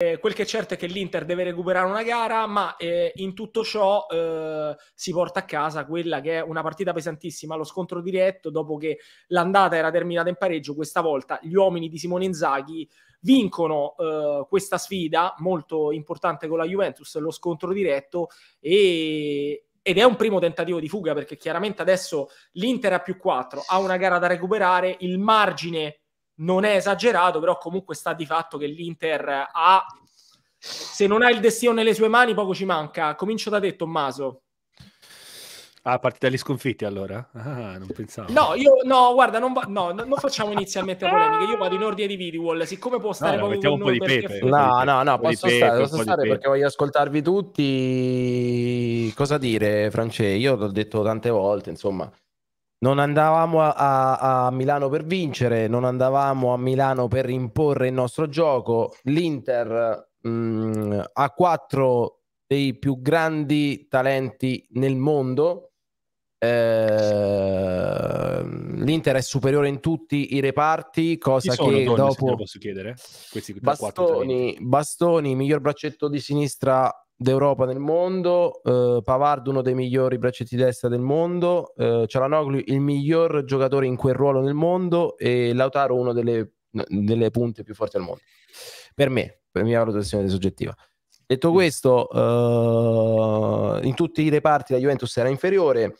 Eh, quel che è certo è che l'Inter deve recuperare una gara, ma eh, in tutto ciò eh, si porta a casa quella che è una partita pesantissima, lo scontro diretto dopo che l'andata era terminata in pareggio, questa volta gli uomini di Simone Inzaghi vincono eh, questa sfida molto importante con la Juventus, lo scontro diretto e, ed è un primo tentativo di fuga perché chiaramente adesso l'Inter ha più 4, ha una gara da recuperare, il margine non è esagerato, però comunque sta di fatto che l'Inter ha, se non ha il destino nelle sue mani, poco ci manca. Comincio da te, Tommaso. Ah, parti dagli sconfitti allora? Ah, non pensavo. No, io, no, guarda, non, va, no, non, non facciamo inizialmente polemiche. Io vado in ordine di video siccome può stare no, poco un po' di pepe. No, no, no, posso pepe, stare, posso stare perché pepe. voglio ascoltarvi tutti. Cosa dire, France? Io l'ho detto tante volte, insomma. Non andavamo a, a, Milano per vincere, non andavamo a Milano per imporre il nostro gioco. L'Inter mh, mm, ha quattro dei più grandi talenti nel mondo. Eh, L'Inter è superiore in tutti i reparti, cosa che donne, dopo... Posso chiedere? Questi bastoni, bastoni, miglior braccetto di sinistra d'Europa nel mondo, eh, Pavard uno dei migliori braccetti di destra del mondo, eh, Cialanoglu il miglior giocatore in quel ruolo nel mondo e Lautaro uno delle, delle punte più forti al mondo. Per me, per mia valutazione soggettiva. Detto mm. questo, eh, in tutti i reparti la Juventus era inferiore,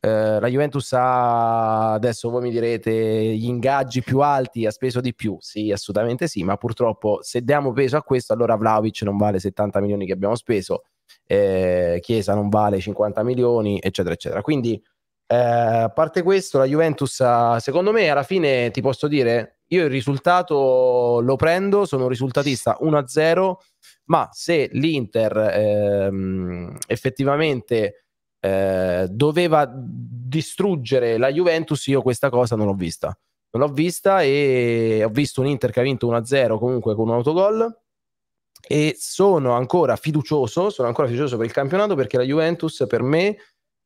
eh, la Juventus ha adesso voi mi direte gli ingaggi più alti, ha speso di più. Sì, assolutamente sì, ma purtroppo se diamo peso a questo, allora Vlaovic non vale 70 milioni che abbiamo speso, eh, Chiesa non vale 50 milioni, eccetera, eccetera. Quindi eh, a parte questo, la Juventus, ha, secondo me, alla fine ti posso dire, io il risultato lo prendo, sono un risultatista 1-0, ma se l'Inter ehm, effettivamente eh, doveva distruggere la Juventus, io questa cosa non l'ho vista. Non l'ho vista e ho visto un Inter che ha vinto 1-0 comunque con un autogol e sono ancora fiducioso, sono ancora fiducioso per il campionato perché la Juventus per me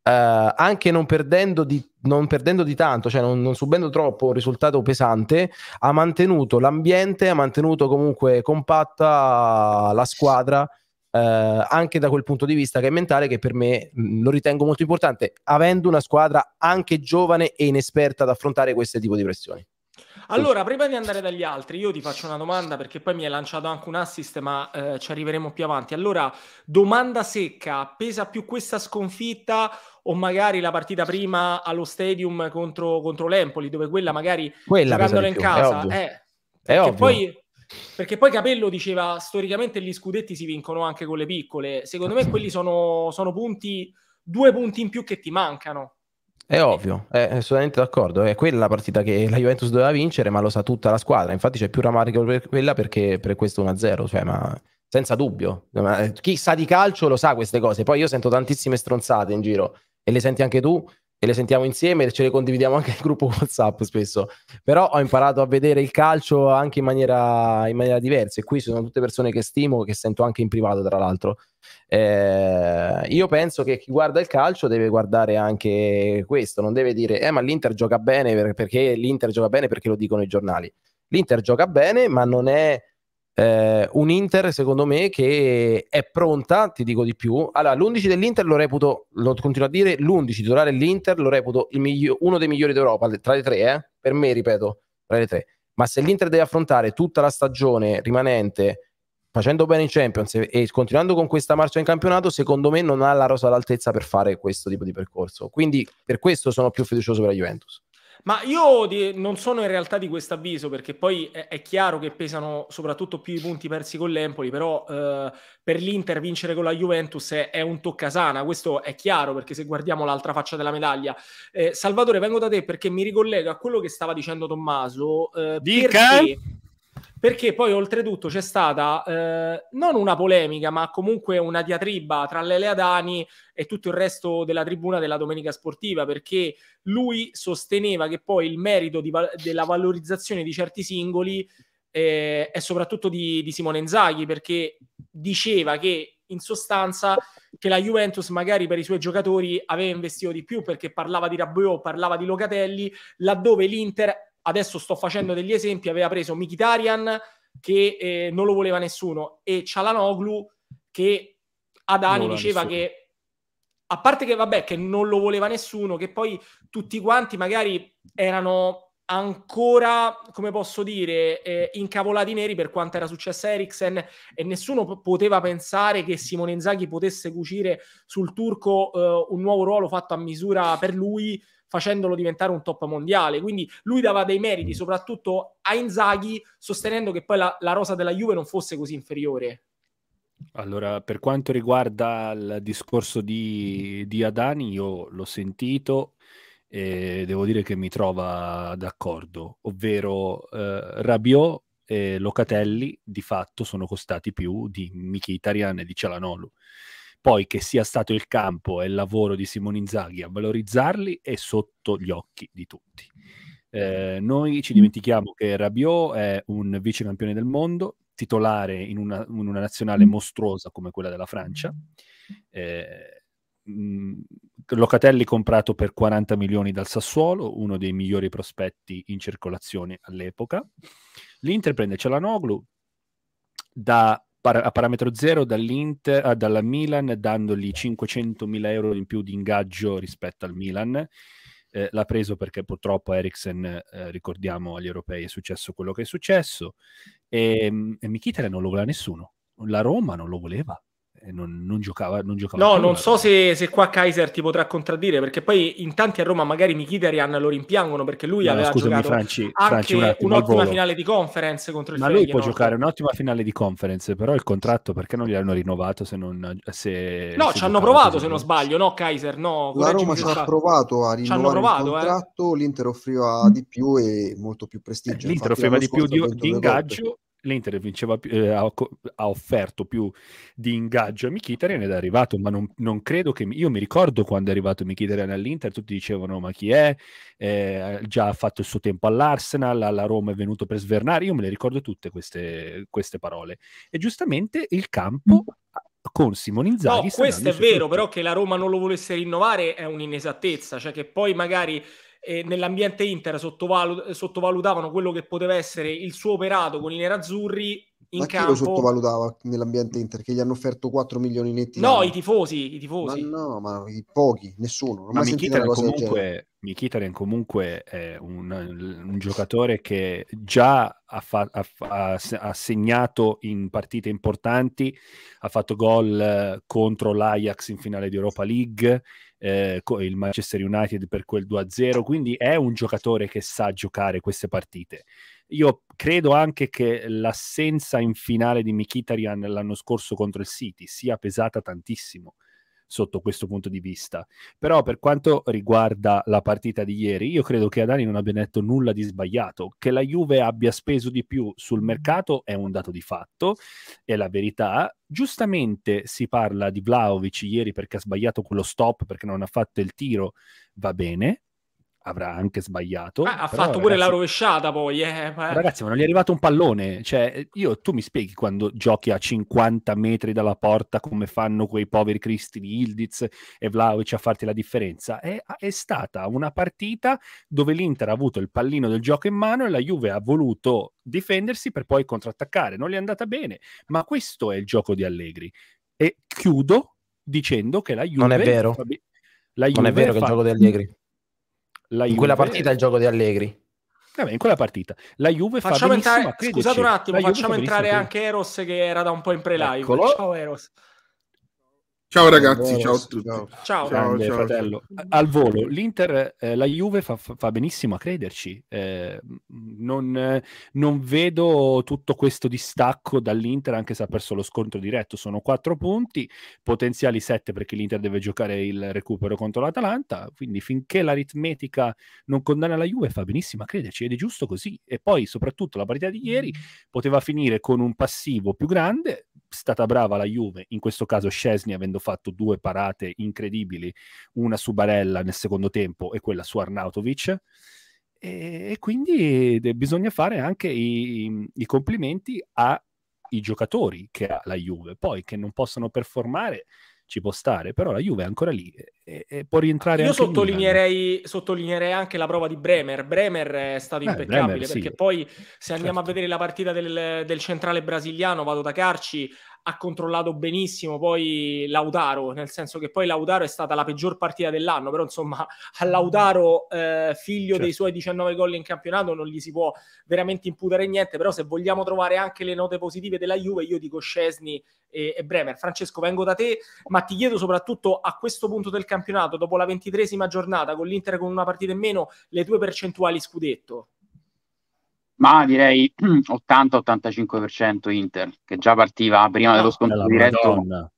eh, anche non perdendo, di, non perdendo di tanto, cioè non, non subendo troppo un risultato pesante, ha mantenuto l'ambiente, ha mantenuto comunque compatta la squadra eh, anche da quel punto di vista che è mentale, che per me mm, lo ritengo molto importante, avendo una squadra anche giovane e inesperta ad affrontare questo tipo di pressioni. Allora, prima di andare dagli altri, io ti faccio una domanda perché poi mi hai lanciato anche un assist, ma eh, ci arriveremo più avanti. Allora, domanda secca, pesa più questa sconfitta o magari la partita prima allo stadium contro, contro l'Empoli, dove quella magari quella giocandolo in più, casa... È ovvio. Eh, è ovvio. Poi perché poi Capello diceva storicamente gli scudetti si vincono anche con le piccole. Secondo me quelli sono, sono punti, due punti in più che ti mancano. È ovvio, è assolutamente d'accordo. È quella la partita che la Juventus doveva vincere, ma lo sa tutta la squadra. Infatti c'è più ramarico per quella perché per questo 1-0, cioè, ma senza dubbio. chi sa di calcio lo sa queste cose. Poi io sento tantissime stronzate in giro e le senti anche tu e le sentiamo insieme, e ce le condividiamo anche nel gruppo WhatsApp spesso, però ho imparato a vedere il calcio anche in maniera, in maniera diversa e qui sono tutte persone che stimo, che sento anche in privato tra l'altro. Eh, io penso che chi guarda il calcio deve guardare anche questo, non deve dire eh ma l'Inter gioca bene perché l'Inter gioca bene perché lo dicono i giornali. L'Inter gioca bene ma non è eh, un Inter, secondo me, che è pronta, ti dico di più. Allora, l'11 dell'Inter lo reputo, lo continuo a dire, l'11 titolare dell'Inter lo reputo migli- uno dei migliori d'Europa, tra le tre, eh? per me, ripeto, tra le tre. Ma se l'Inter deve affrontare tutta la stagione rimanente facendo bene in Champions e continuando con questa marcia in campionato, secondo me non ha la rosa all'altezza per fare questo tipo di percorso. Quindi per questo sono più fiducioso per la Juventus. Ma io di, non sono in realtà di questo avviso, perché poi è, è, chiaro che pesano soprattutto più i punti persi con l'Empoli, però eh, per l'Inter vincere con la Juventus è, è, un toccasana, questo è chiaro, perché se guardiamo l'altra faccia della medaglia. Eh, Salvatore, vengo da te perché mi ricollego a quello che stava dicendo Tommaso. Eh, Dica! Perché perché poi oltretutto c'è stata eh, non una polemica, ma comunque una diatriba tra Lele Adani e tutto il resto della tribuna della domenica sportiva, perché lui sosteneva che poi il merito di, della valorizzazione di certi singoli eh, è soprattutto di, di Simone Inzaghi, perché diceva che in sostanza che la Juventus magari per i suoi giocatori aveva investito di più perché parlava di Rabiot, parlava di Locatelli, laddove l'Inter adesso sto facendo degli esempi, aveva preso Mikitarian che eh, non lo voleva nessuno e Cialanoglu che ad diceva nessuno. che a parte che vabbè che non lo voleva nessuno, che poi tutti quanti magari erano ancora, come posso dire, eh, incavolati neri per quanto era successo a Eriksen e nessuno p- poteva pensare che Simone Inzaghi potesse cucire sul turco eh, un nuovo ruolo fatto a misura per lui facendolo diventare un top mondiale. Quindi lui dava dei meriti, mm. soprattutto a Inzaghi, sostenendo che poi la, la rosa della Juve non fosse così inferiore. Allora, per quanto riguarda il discorso di, di Adani, io l'ho sentito e devo dire che mi trova d'accordo, ovvero eh, Rabiot e Locatelli di fatto sono costati più di Mkhitaryan e di Cialanolu poi che sia stato il campo e il lavoro di Simone Inzaghi a valorizzarli è sotto gli occhi di tutti. Eh, noi ci mm. dimentichiamo che Rabiot è un vice campione del mondo, titolare in una, in una nazionale mm. mostruosa come quella della Francia. Eh, mm, Locatelli comprato per 40 milioni dal Sassuolo, uno dei migliori prospetti in circolazione all'epoca. L'Inter prende Cialanoglu da par- a parametro zero dall'Inter, ah, dalla Milan, dandogli 500.000 euro in più di ingaggio rispetto al Milan. Eh, l'ha preso perché purtroppo Eriksen, eh, ricordiamo agli europei, è successo quello che è successo. E, ehm, e Michitele non lo voleva nessuno, la Roma non lo voleva non, non, giocava, non giocava. No, non so se, se, qua Kaiser ti potrà contraddire, perché poi in tanti a Roma magari Mkhitaryan lo rimpiangono perché lui no, aveva scusami, giocato Franci, Franci, un un'ottima finale di conference contro il Ma lui può giocare un'ottima finale di conference, però il contratto perché non gli hanno rinnovato se non... Se, no, se ci hanno provato se non sbaglio, no Kaiser? No, La Roma ci ha provato a rinnovare provato, il eh? contratto, eh? l'Inter offriva mm. di più e molto più prestigio. Eh, L'Inter Infatti, offriva di più di, di ingaggio l'Inter vinceva, eh, ha, offerto più di ingaggio a Mkhitaryan ed è arrivato, ma non, non, credo che... Io mi ricordo quando è arrivato Mkhitaryan all'Inter, tutti dicevano ma chi è? Eh, già ha fatto il suo tempo all'Arsenal, alla Roma è venuto per svernare, io me le ricordo tutte queste, queste parole. E giustamente il campo... Mm. Con Simone Inzaghi no, questo è vero, tutto. però che la Roma non lo volesse rinnovare è un'inesattezza, cioè che poi magari eh, nell'ambiente Inter sottovalu- sottovalutavano quello che poteva essere il suo operato con i nerazzurri in Ma campo. lo sottovalutava nell'ambiente Inter? Che gli hanno offerto 4 milioni netti? No, i tifosi, i tifosi. Ma no, ma pochi, nessuno. Non ma Mkhitaryan comunque, Mkhitaryan comunque è un, un, giocatore che già ha, fa- ha, ha, segnato in partite importanti, ha fatto gol eh, contro l'Ajax in finale di Europa League, eh, il Manchester United per quel 2-0, quindi è un giocatore che sa giocare queste partite. Io credo anche che l'assenza in finale di Mkhitaryan l'anno scorso contro il City sia pesata tantissimo, sotto questo punto di vista. Però per quanto riguarda la partita di ieri, io credo che Adani non abbia detto nulla di sbagliato. Che la Juve abbia speso di più sul mercato è un dato di fatto, è la verità. Giustamente si parla di Vlaovic ieri perché ha sbagliato quello stop, perché non ha fatto il tiro, va bene, avrà anche sbagliato. Ah, ha fatto pure ragazzi, la rovesciata poi. Eh, ma... Ragazzi, ma non gli è arrivato un pallone. Cioè, io, tu mi spieghi quando giochi a 50 metri dalla porta come fanno quei poveri cristi di Ildiz e Vlaovic a farti la differenza? È, è, stata una partita dove l'Inter ha avuto il pallino del gioco in mano e la Juve ha voluto difendersi per poi contrattaccare. Non gli è andata bene, ma questo è il gioco di Allegri. E chiudo dicendo che la Juve... Non è vero. La Juve non è vero fa... che il gioco di Allegri la in quella partita il gioco di Allegri. Eh in quella partita la Juve facciamo fa entrare, Scusate un attimo, facciamo entrare anche Eros che era da un po' in pre-live. Eccolo. Ciao Eros. Ciao ragazzi, ciao a tutti. Ciao, ciao. Grande, ciao fratello. Ciao. Al volo, l'Inter, eh, la Juve fa, fa, benissimo a crederci. Eh, non, eh, non, vedo tutto questo distacco dall'Inter, anche se ha perso lo scontro diretto. Sono quattro punti, potenziali sette perché l'Inter deve giocare il recupero contro l'Atalanta. Quindi finché l'aritmetica non condanna la Juve, fa benissimo a crederci ed è giusto così. E poi, soprattutto, la partita di ieri poteva finire con un passivo più grande, stata brava la Juve, in questo caso Scesni avendo fatto due parate incredibili, una su Barella nel secondo tempo e quella su Arnautovic. E, e quindi de- bisogna fare anche i, i complimenti ai giocatori che ha la Juve, poi che non possono performare ci può stare, però la Juve è ancora lì e, e può rientrare Io sottolineerei, sottolineerei, anche la prova di Bremer. Bremer è stato eh, impeccabile Bremer, perché sì. poi se andiamo certo. a vedere la partita del, del centrale brasiliano, vado da Carci, ha controllato benissimo poi Lautaro, nel senso che poi Lautaro è stata la peggior partita dell'anno, però insomma a Lautaro, eh, figlio certo. dei suoi 19 gol in campionato, non gli si può veramente imputare niente, però se vogliamo trovare anche le note positive della Juve, io dico Scesni e, e Bremer. Francesco, vengo da te, ma ti chiedo soprattutto a questo punto del campionato, dopo la ventitresima giornata, con l'Inter con una partita in meno, le tue percentuali scudetto ma direi 80-85% Inter, che già partiva prima dello ah, scontro diretto. Madonna.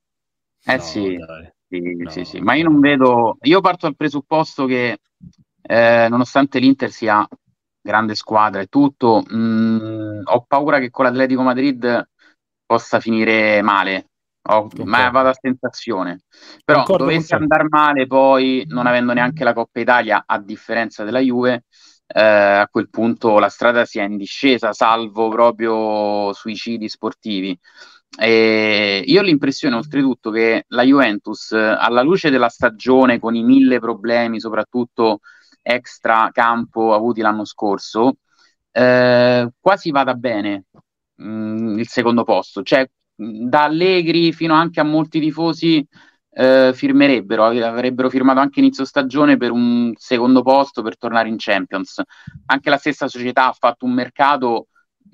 Eh no, sì, sì, no. sì, sì, ma io non vedo, io parto dal presupposto che eh, nonostante l'Inter sia grande squadra e tutto, mh, mm, ho paura che con l'Atletico Madrid possa finire male, ho, ma vado a sensazione. Però Concordo dovesse andare male poi, non mm. avendo neanche la Coppa Italia, a differenza della Juve, eh, a quel punto la strada sia in discesa, salvo proprio suicidi sportivi. E io ho l'impressione oltretutto che la Juventus, alla luce della stagione, con i mille problemi, soprattutto extra campo avuti l'anno scorso, eh, quasi vada bene mh, mm, il secondo posto. Cioè, da Allegri fino anche a molti tifosi eh, firmerebbero, avrebbero firmato anche inizio stagione per un secondo posto per tornare in Champions. Anche la stessa società ha fatto un mercato,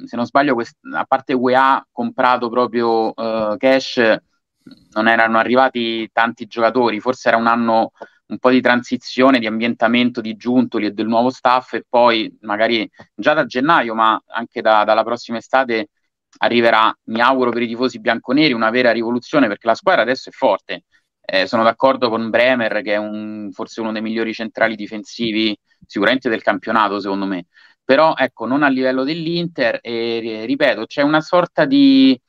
se non sbaglio, quest- a parte UEA comprato proprio eh, cash, non erano arrivati tanti giocatori, forse era un anno un po' di transizione, di ambientamento di Giuntoli e del nuovo staff e poi magari già da gennaio, ma anche da, dalla prossima estate arriverà, mi auguro per i tifosi bianconeri, una vera rivoluzione perché la squadra adesso è forte. Eh, sono d'accordo con Bremer, che è un, forse uno dei migliori centrali difensivi sicuramente del campionato, secondo me. Però ecco, non a livello dell'Inter e eh, ripeto, c'è una sorta di,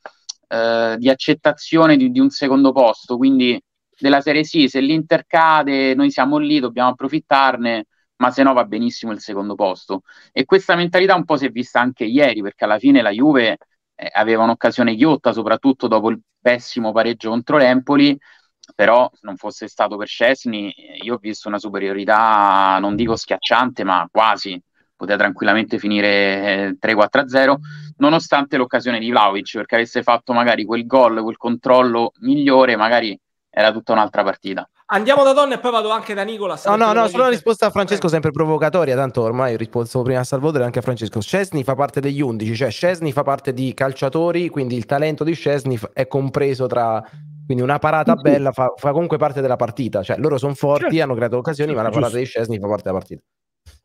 eh, di accettazione di, di, un secondo posto, quindi della serie sì, se l'Inter cade noi siamo lì, dobbiamo approfittarne, ma se no va benissimo il secondo posto. E questa mentalità un po' si è vista anche ieri, perché alla fine la Juve eh, aveva un'occasione ghiotta, soprattutto dopo il pessimo pareggio contro l'Empoli, però se non fosse stato per Scesni io ho visto una superiorità non dico schiacciante ma quasi poteva tranquillamente finire 3-4-0 eh, nonostante l'occasione di Vlaovic perché avesse fatto magari quel gol quel controllo migliore magari era tutta un'altra partita Andiamo da Donna e poi vado anche da Nicola. No, no, no, solo una risposta a Francesco sempre provocatoria, tanto ormai ho risposto prima a Salvatore anche a Francesco. Scesni fa parte degli 11, cioè Scesni fa parte di calciatori, quindi il talento di Scesni è compreso tra quindi una parata bella fa, fa comunque parte della partita. Cioè, loro sono forti, certo. hanno creato occasioni, ma la parata di Scesni fa parte della partita.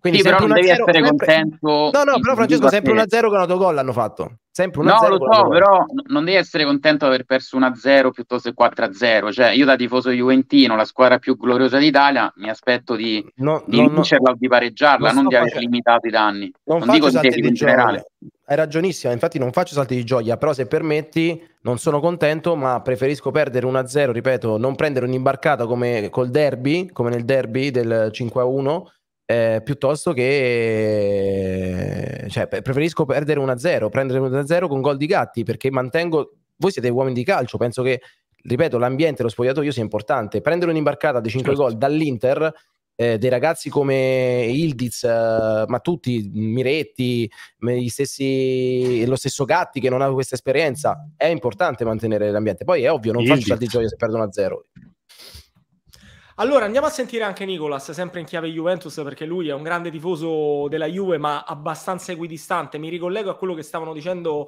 Quindi sì, però non devi essere contento. No, no, però Francesco, sempre 1-0 con un autogol hanno fatto. Sempre 1-0. No, lo so, però non devi essere contento di aver perso 1-0 piuttosto che 4-0. Cioè, io da tifoso juventino, la squadra più gloriosa d'Italia, mi aspetto di, no, di no, vincerla no. di pareggiarla, non, non di aver facendo... limitato i danni. Non, non dico di in generale. Hai ragionissimo, infatti non faccio salti di gioia, però se permetti non sono contento, ma preferisco perdere 1-0, ripeto, non prendere un'imbarcata come col derby, come nel derby del 5-1 eh, piuttosto che cioè, preferisco perdere 1-0, prendere 1-0 con gol di gatti perché mantengo voi siete uomini di calcio, penso che ripeto, l'ambiente, lo spogliatoio sia importante. Prendere un'imbarcata di 5 certo. gol dall'Inter eh, dei ragazzi come Ildiz, eh, ma tutti, Miretti, stessi, lo stesso Gatti che non ha questa esperienza, è importante mantenere l'ambiente. Poi è ovvio, non Ildiz. faccio salti gioia se perdono a zero. Allora andiamo a sentire anche Nicolas, sempre in chiave Juventus, perché lui è un grande tifoso della Juve, ma abbastanza equidistante. Mi ricollego a quello che, stavano dicendo,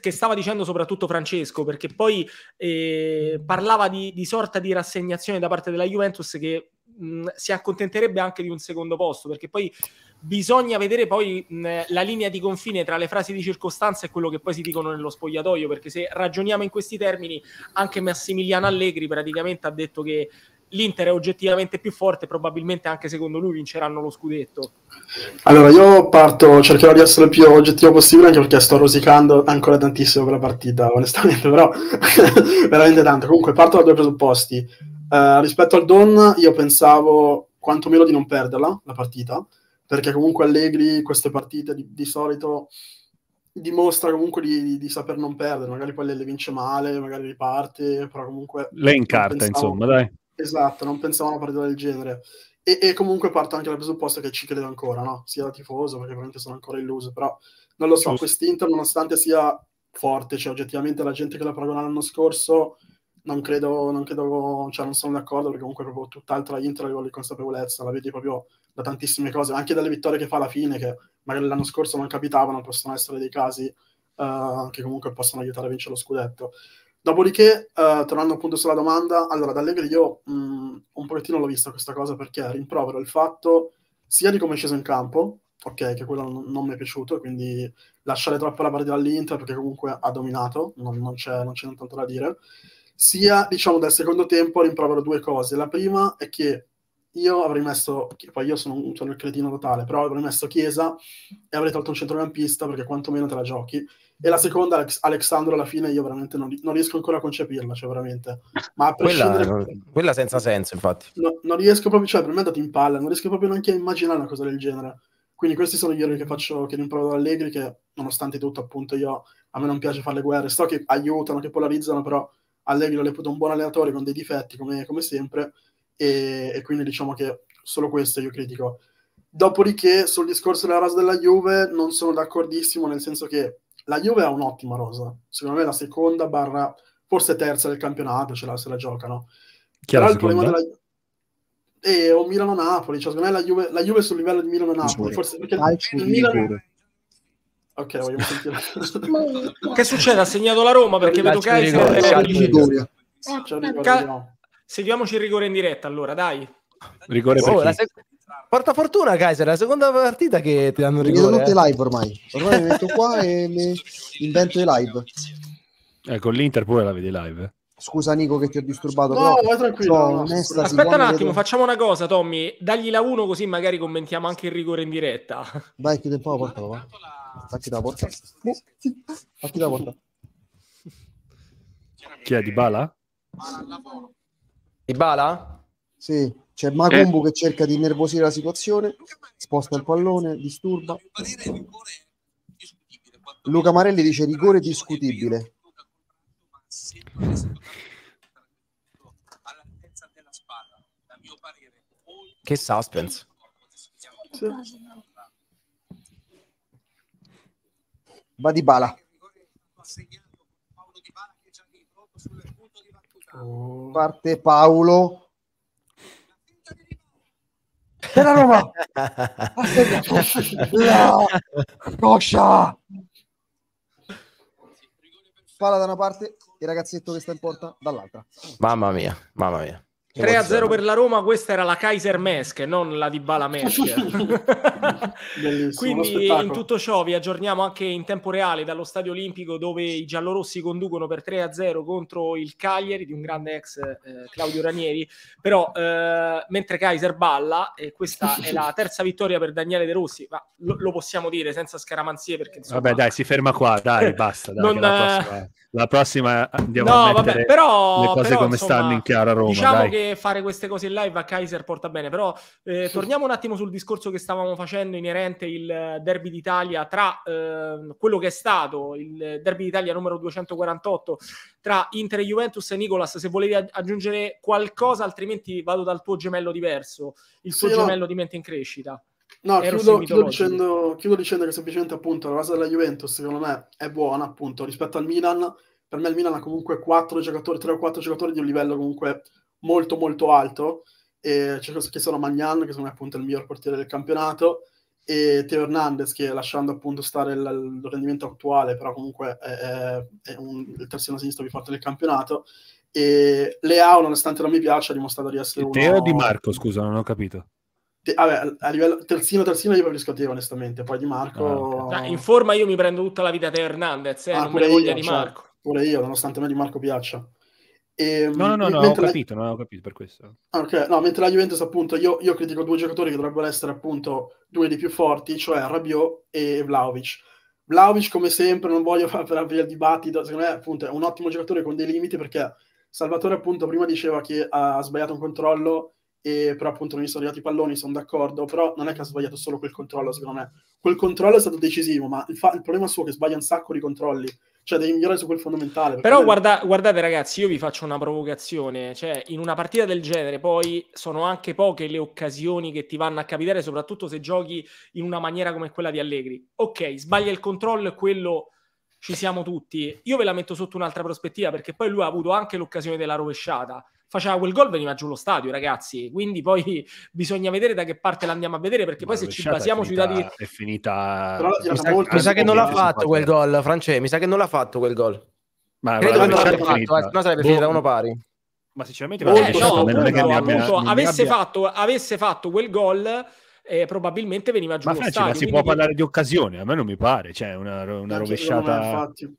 che stava dicendo soprattutto Francesco, perché poi eh, parlava di, di sorta di rassegnazione da parte della Juventus che Mh, mm, si accontenterebbe anche di un secondo posto, perché poi bisogna vedere poi mh, mm, la linea di confine tra le frasi di circostanza e quello che poi si dicono nello spogliatoio, perché se ragioniamo in questi termini, anche Massimiliano Allegri praticamente ha detto che l'Inter è oggettivamente più forte, probabilmente anche secondo lui vinceranno lo scudetto. Allora io parto, cercherò di essere il più oggettivo possibile anche perché sto rosicando ancora tantissimo quella partita, onestamente, però veramente tanto. Comunque parto da due presupposti. Uh, rispetto al Don io pensavo quantomeno di non perderla la partita, perché comunque Allegri queste partite di, di solito dimostra comunque di, di, di, saper non perdere, magari poi le, le vince male, magari riparte, però comunque... Le incarta, pensavo... insomma, dai. Esatto, non pensavo a una partita del genere. E, e comunque parto anche dal presupposto che ci credo ancora, no? Sia da tifoso, perché veramente sono ancora illuso, però non lo so, Giusto. quest'Inter nonostante sia forte, cioè oggettivamente la gente che la paragona l'anno scorso, non credo, non credo, cioè non sono d'accordo perché comunque è proprio tutt'altra Inter a livello di consapevolezza, la vedi proprio da tantissime cose, anche dalle vittorie che fa alla fine, che magari l'anno scorso non capitavano, possono essere dei casi uh, che comunque possono aiutare a vincere lo scudetto. Dopodiché, eh, tornando appunto sulla domanda, allora, D'Allegri io mh, mm, un pochettino l'ho vista questa cosa perché rimprovero il fatto sia di come è sceso in campo, ok, che quello non, non mi è piaciuto, quindi lasciare troppo la partita all'Inter perché comunque ha dominato, non, non c'è, nient'altro da dire, sia diciamo dal secondo tempo rimprovero due cose. La prima è che io avrei messo, poi io sono, sono il cretino totale, però avrei messo Chiesa e avrei tolto un centrocampista perché quantomeno te la giochi e la seconda Alexandro alla fine io veramente non, non, riesco ancora a concepirla cioè veramente ma a quella, quella senza senso infatti no, non riesco proprio cioè per me è andato in palla non riesco proprio neanche a immaginare una cosa del genere quindi questi sono gli errori che faccio che rimprovero ad Allegri che nonostante tutto appunto io a me non piace fare le guerre so che aiutano che polarizzano però Allegri l'ho reputo un buon allenatore con dei difetti come, come sempre e, e quindi diciamo che solo questo io critico Dopodiché, sul discorso della rosa della Juve, non sono d'accordissimo, nel senso che la Juve ha un'ottima rosa, secondo me la seconda barra, forse terza del campionato, ce la, se la giocano. Chi Però il problema della eh, o Milano-Napoli, cioè secondo me la Juve, la Juve sul livello di Milano-Napoli, forse perché ah, il Milano... Ok, vogliamo sentire. che succede? Ha segnato la Roma perché vedo che hai... Cioè, Seguiamoci il rigore in diretta allora, dai. Rigore oh, per la, se- Porta fortuna, Kaiser, la seconda partita che ti hanno rigore. Mi eh. tutte live ormai. Ormai mi metto qua e mi invento i live. Ecco, l'Inter pure la vedi live. Eh. Scusa Nico che ti ho disturbato. No, però, tranquillo. No, onesta, Aspetta un attimo, te... facciamo una cosa, Tommy. Dagli la 1 così magari commentiamo anche il rigore in diretta. Vai, chiudi un po' la porta, va. Attacchi la porta. Attacchi la porta. Chi è? Di Bala? Di Bala? Sì. C'è Macumbu eh. che cerca di innervosire la situazione, sposta il pallone, disturba. Luca Marelli dice rigore discutibile. Che suspense. Va di bala. Oh. Parte Paolo della Roma la coscia palla da una parte il ragazzetto che sta in porta dall'altra mamma mia mamma mia 3-0 a per la Roma, questa era la Kaiser Mesk, e non la di Mesk. Quindi in tutto ciò vi aggiorniamo anche in tempo reale dallo Stadio Olimpico dove i giallorossi conducono per 3-0 a contro il Cagliari di un grande ex eh, Claudio Ranieri, però eh, mentre Kaiser balla, e questa è la terza vittoria per Daniele De Rossi, ma lo, lo possiamo dire senza scaramanzie perché insomma... Vabbè dai, si ferma qua, dai, basta, dai, non, la, prossima, la, prossima, andiamo no, a mettere le cose però, come insomma, stanno in chiaro a Roma, diciamo dai. Che fare queste cose in live a Kaiser porta bene, però eh, torniamo un attimo sul discorso che stavamo facendo inerente il derby d'Italia tra eh, quello che è stato il derby d'Italia numero 248 tra Inter e Juventus. e Nicolas, se volevi aggiungere qualcosa, altrimenti vado dal tuo gemello diverso, il tuo sì, gemello no. di mente in crescita. No, chiudo, chiudo, dicendo, chiudo, dicendo, che semplicemente appunto la rosa della Juventus secondo me è buona appunto rispetto al Milan. Per me il Milan ha comunque 4 giocatori, 3 o 4 giocatori di un livello comunque molto molto alto, e c'è questo che sono Magnan, che secondo me è appunto il miglior portiere del campionato, e Teo Hernandez che lasciando appunto stare il, il rendimento attuale, però comunque è, è, è un, il terzino sinistro più forte del campionato, e Leao nonostante non mi piaccia ha dimostrato di essere un Teo uno... Di Marco, scusa, non ho capito. Te, vabbè, a livello terzino terzino io preferisco Teo onestamente poi Di Marco ah, okay. Cioè, in forma io mi prendo tutta la vita Teo Hernandez eh, ah, non me ne voglia io, Di cioè, Marco pure io nonostante a me Di Marco piaccia e, ehm, no, no, no, no ho capito, la... non ho capito per questo. Ah, ok, no, mentre la Juventus, appunto, io, io, critico due giocatori che dovrebbero essere appunto due dei più forti, cioè Rabiot e Vlaovic. Vlaovic, come sempre, non voglio far per aprire il dibattito, secondo me appunto è un ottimo giocatore con dei limiti perché Salvatore appunto prima diceva che ha sbagliato un controllo e però appunto non gli sono arrivati i palloni, sono d'accordo, però non è che ha sbagliato solo quel controllo, secondo me. Quel controllo è stato decisivo, ma il, fa- il problema suo è che sbaglia un sacco di controlli cioè devi migliorare su quel fondamentale. Però guarda, guardate ragazzi, io vi faccio una provocazione, cioè in una partita del genere poi sono anche poche le occasioni che ti vanno a capitare, soprattutto se giochi in una maniera come quella di Allegri. Ok, sbaglia il controllo e quello ci siamo tutti. Io ve la metto sotto un'altra prospettiva perché poi lui ha avuto anche l'occasione della rovesciata faceva quel gol veniva giù lo stadio, ragazzi. Quindi poi bisogna vedere da che parte l'andiamo a vedere, perché Ma poi se ci basiamo finita, sui dati... È finita... Però, mi, sa, mi sa che non l'ha fatto quel gol, Francesco, mi sa che non l'ha fatto quel gol. Ma Credo che non l'avrebbe fatto, eh, no, sarebbe boh. finita uno pari. Ma sinceramente, eh, no, non è che abbia, appunto, avesse, abbia... fatto, avesse fatto quel gol... Eh, probabilmente veniva giù. Ma, lo Francia, stadio, ma si quindi... può parlare di occasione, a me non mi pare, cioè una, una rovesciata. Infatti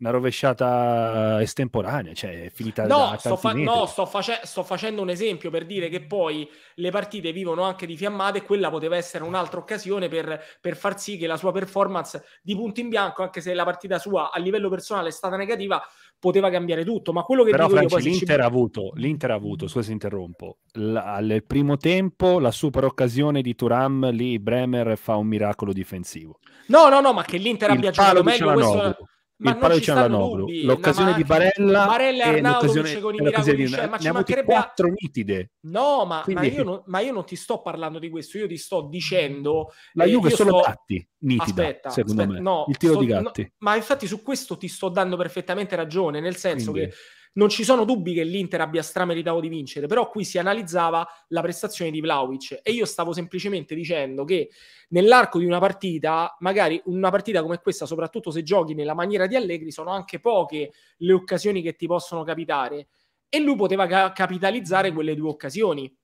una rovesciata estemporanea, cioè è finita no, sto fa- no sto, face- sto, facendo un esempio per dire che poi le partite vivono anche di fiammate e quella poteva essere un'altra occasione per, per, far sì che la sua performance di punto in bianco, anche se la partita sua a livello personale è stata negativa, poteva cambiare tutto. Ma quello che Però, Franci, io, l'Inter, ci... ha avuto, l'Inter ha avuto, scusa se interrompo, la, al primo tempo la super occasione di Turam, lì Bremer fa un miracolo difensivo. No, no, no, ma che l'Inter Il abbia giocato meglio questo ma il palo di Cianlanoglu, l'occasione di Barella, Barella e l'occasione, l'occasione di Sciar, ma ci mancherebbe quattro nitide. No, ma, Quindi... ma, io non, ma, io non, ti sto parlando di questo, io ti sto dicendo la eh, Juve eh, solo sto... Gatti nitida, aspetta, secondo aspetta, me. No, il tiro sto, di Gatti. No, ma infatti su questo ti sto dando perfettamente ragione, nel senso Quindi... che non ci sono dubbi che l'Inter abbia strameritato di vincere, però qui si analizzava la prestazione di Vlaovic e io stavo semplicemente dicendo che nell'arco di una partita, magari una partita come questa, soprattutto se giochi nella maniera di Allegri, sono anche poche le occasioni che ti possono capitare e lui poteva ca- capitalizzare quelle due occasioni.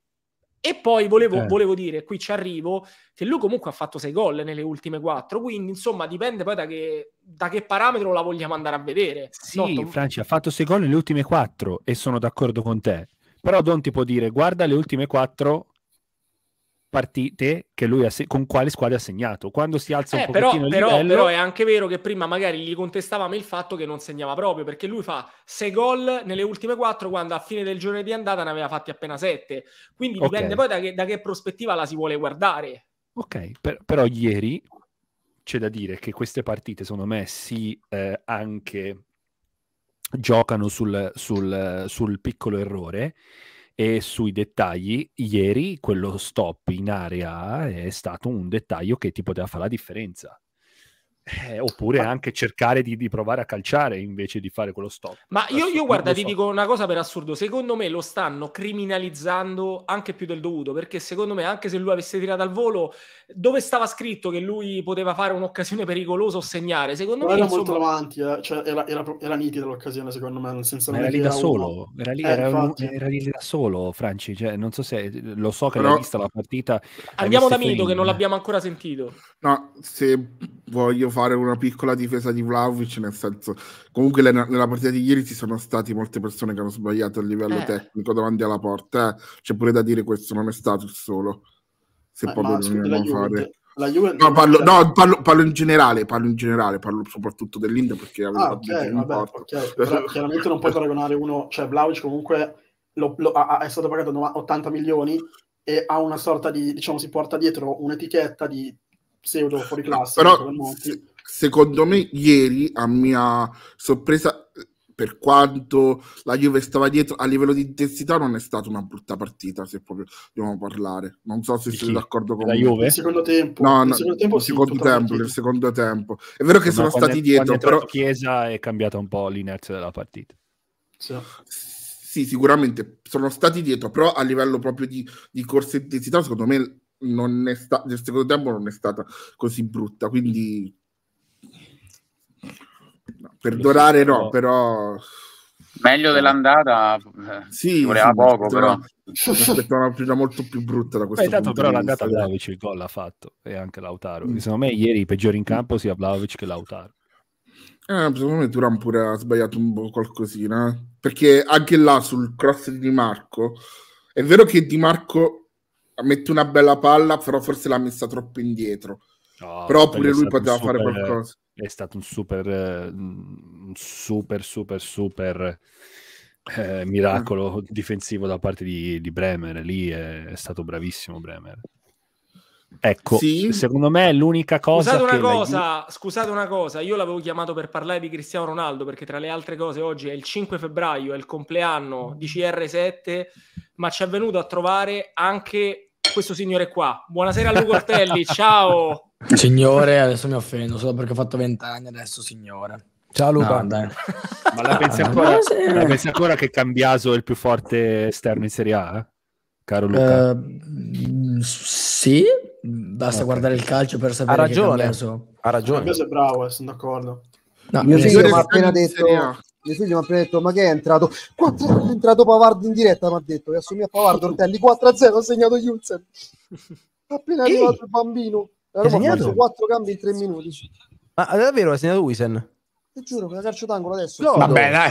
E poi volevo, eh. volevo, dire, qui ci arrivo, che lui comunque ha fatto 6 gol nelle ultime 4, quindi insomma dipende poi da che, da che parametro la vogliamo andare a vedere. Sì, Notto. Franci ha fatto 6 gol nelle ultime 4 e sono d'accordo con te, però Don ti può dire guarda le ultime 4 partite che lui ha se- con quale squadra ha segnato. Quando si alza un eh, pochettino però, il però, Però è anche vero che prima magari gli contestavamo il fatto che non segnava proprio, perché lui fa 6 gol nelle ultime 4 quando a fine del giorno di andata ne aveva fatti appena 7. Quindi dipende okay. poi da che, da che, prospettiva la si vuole guardare. Ok, per- però ieri c'è da dire che queste partite secondo me si eh, anche giocano sul, sul, sul piccolo errore e sui dettagli, ieri quello stop in area è stato un dettaglio che ti poteva fare la differenza. Eh, oppure ma... anche cercare di, di, provare a calciare invece di fare quello stop. Ma io, io guarda, ti so. dico una cosa per assurdo: secondo me lo stanno criminalizzando anche più del dovuto. Perché secondo me, anche se lui avesse tirato al volo, dove stava scritto che lui poteva fare un'occasione pericolosa o segnare? Secondo ma me era insomma... molto avanti, eh. cioè, era, era, era, nitida l'occasione, secondo me. Nel senso era lì da solo, era lì, eh, era, era lì, da solo, Franci. Cioè, non so se lo so che Però... l'hai vista la partita. Andiamo da Mito, che non l'abbiamo ancora sentito. No, se voglio fare una piccola difesa di Vlaovic, nel senso, comunque le, nella partita di ieri ci sono state molte persone che hanno sbagliato a livello eh. tecnico davanti alla porta, eh. c'è pure da dire questo non è stato il solo, se eh, proprio dobbiamo fare. No, parlo, no parlo, parlo, in generale, parlo in generale, parlo soprattutto dell'India perché ah, okay, vabbè, okay. chiaramente non puoi paragonare uno, cioè Vlaovic comunque lo, lo, ha, è stato pagato 80 milioni e ha una sorta di, diciamo, si porta dietro un'etichetta di pseudo fuori classe. però, se, secondo me, ieri, a mia sorpresa, per quanto la Juve stava dietro, a livello di intensità non è stata una brutta partita, se proprio dobbiamo parlare. Non so se siete d'accordo con la me. Juve? Secondo tempo. No, no, secondo tempo, sì, secondo tempo nel secondo tempo. È vero che no, sono stati è, dietro, però... Chiesa è cambiata un po' l'inerzia della partita. Sì. sì. sicuramente sono stati dietro, però a livello proprio di, di corsa intensità, secondo me non è sta- nel secondo tempo non è stata così brutta, quindi no, perdonare so, no, però... Meglio eh. dell'andata, sì, voleva sì, poco, però... aspettava una partita molto più brutta da questo Beh, tanto però l'andata Vlaovic il gol l'ha fatto e anche Lautaro. Mm. Secondo me ieri i peggiori in campo sia Vlaovic che Lautaro. Eh, secondo me Turan pure ha sbagliato un po' qualcosina, eh. perché anche là sul cross di Di Marco, è vero che Di Marco mette una bella palla, però forse l'ha messa troppo indietro. No, però pure lui poteva super, fare qualcosa. È stato un super, mm, un super, super, super eh, miracolo eh. difensivo da parte di, di Bremer. Lì è, è, stato bravissimo Bremer. Ecco, sì. secondo me è l'unica cosa. Scusate una cosa, la... scusate una cosa, io l'avevo chiamato per parlare di Cristiano Ronaldo perché tra le altre cose oggi è il 5 febbraio, è il compleanno di CR7, ma ci è venuto a trovare anche questo signore qua. Buonasera a Luca Ortelli, ciao. Signore, adesso mi offendo solo perché ho fatto vent'anni, adesso signore. Ciao Luca. No, Ma la pensi, ah, ancora, la pensi ancora che Cambiaso è il più forte esterno in Serie A? Eh? Caro Luca. Uh, sì, basta okay. guardare il calcio per sapere ha ragione. ha ragione. Cambiaso è bravo, eh, sono d'accordo. No, io sì, ho appena detto mio figlio mi ha appena detto ma che è entrato 4 è entrato Pavard in diretta mi ha detto che assomiglia a Pavard Ortelli 4-0 ha segnato Junsen appena Ehi. arrivato il bambino ha fatto 4 cambi in 3 minuti ma davvero ha segnato Wisen? Ti giuro, la calcio d'angolo adesso. Lodo. Vabbè, dai.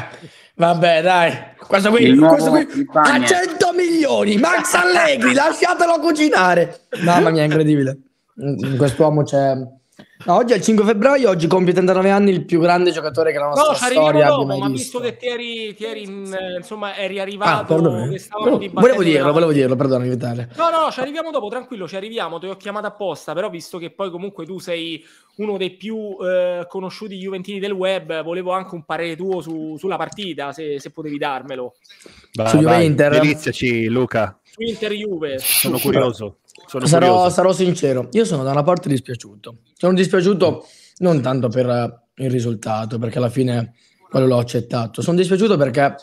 Vabbè, dai. Questo qui, questo qui a 100 milioni. Max Allegri, lasciatelo cucinare. Mamma mia, incredibile. In quest'uomo c'è No, oggi è il 5 febbraio, oggi compie 39 anni il più grande giocatore che la nostra no, storia dopo, abbia mai visto. ma visto che ti eri, ti eri in, insomma, eri arrivato ah, volevo, di volevo dirlo, volevo dirlo, perdonami Vitale. No, no, ci arriviamo dopo, tranquillo, ci arriviamo, ti ho chiamato apposta, però visto che poi comunque tu sei uno dei più eh, conosciuti juventini del web, volevo anche un parere tuo su, sulla partita, se, se, potevi darmelo. Bah, su Juve Inter. Deliziaci Luca. Su Inter Juve. Sono curioso. Sarò, sarò, sincero, io sono da una parte dispiaciuto. Sono dispiaciuto non tanto per eh, il risultato, perché alla fine quello l'ho accettato. Sono dispiaciuto perché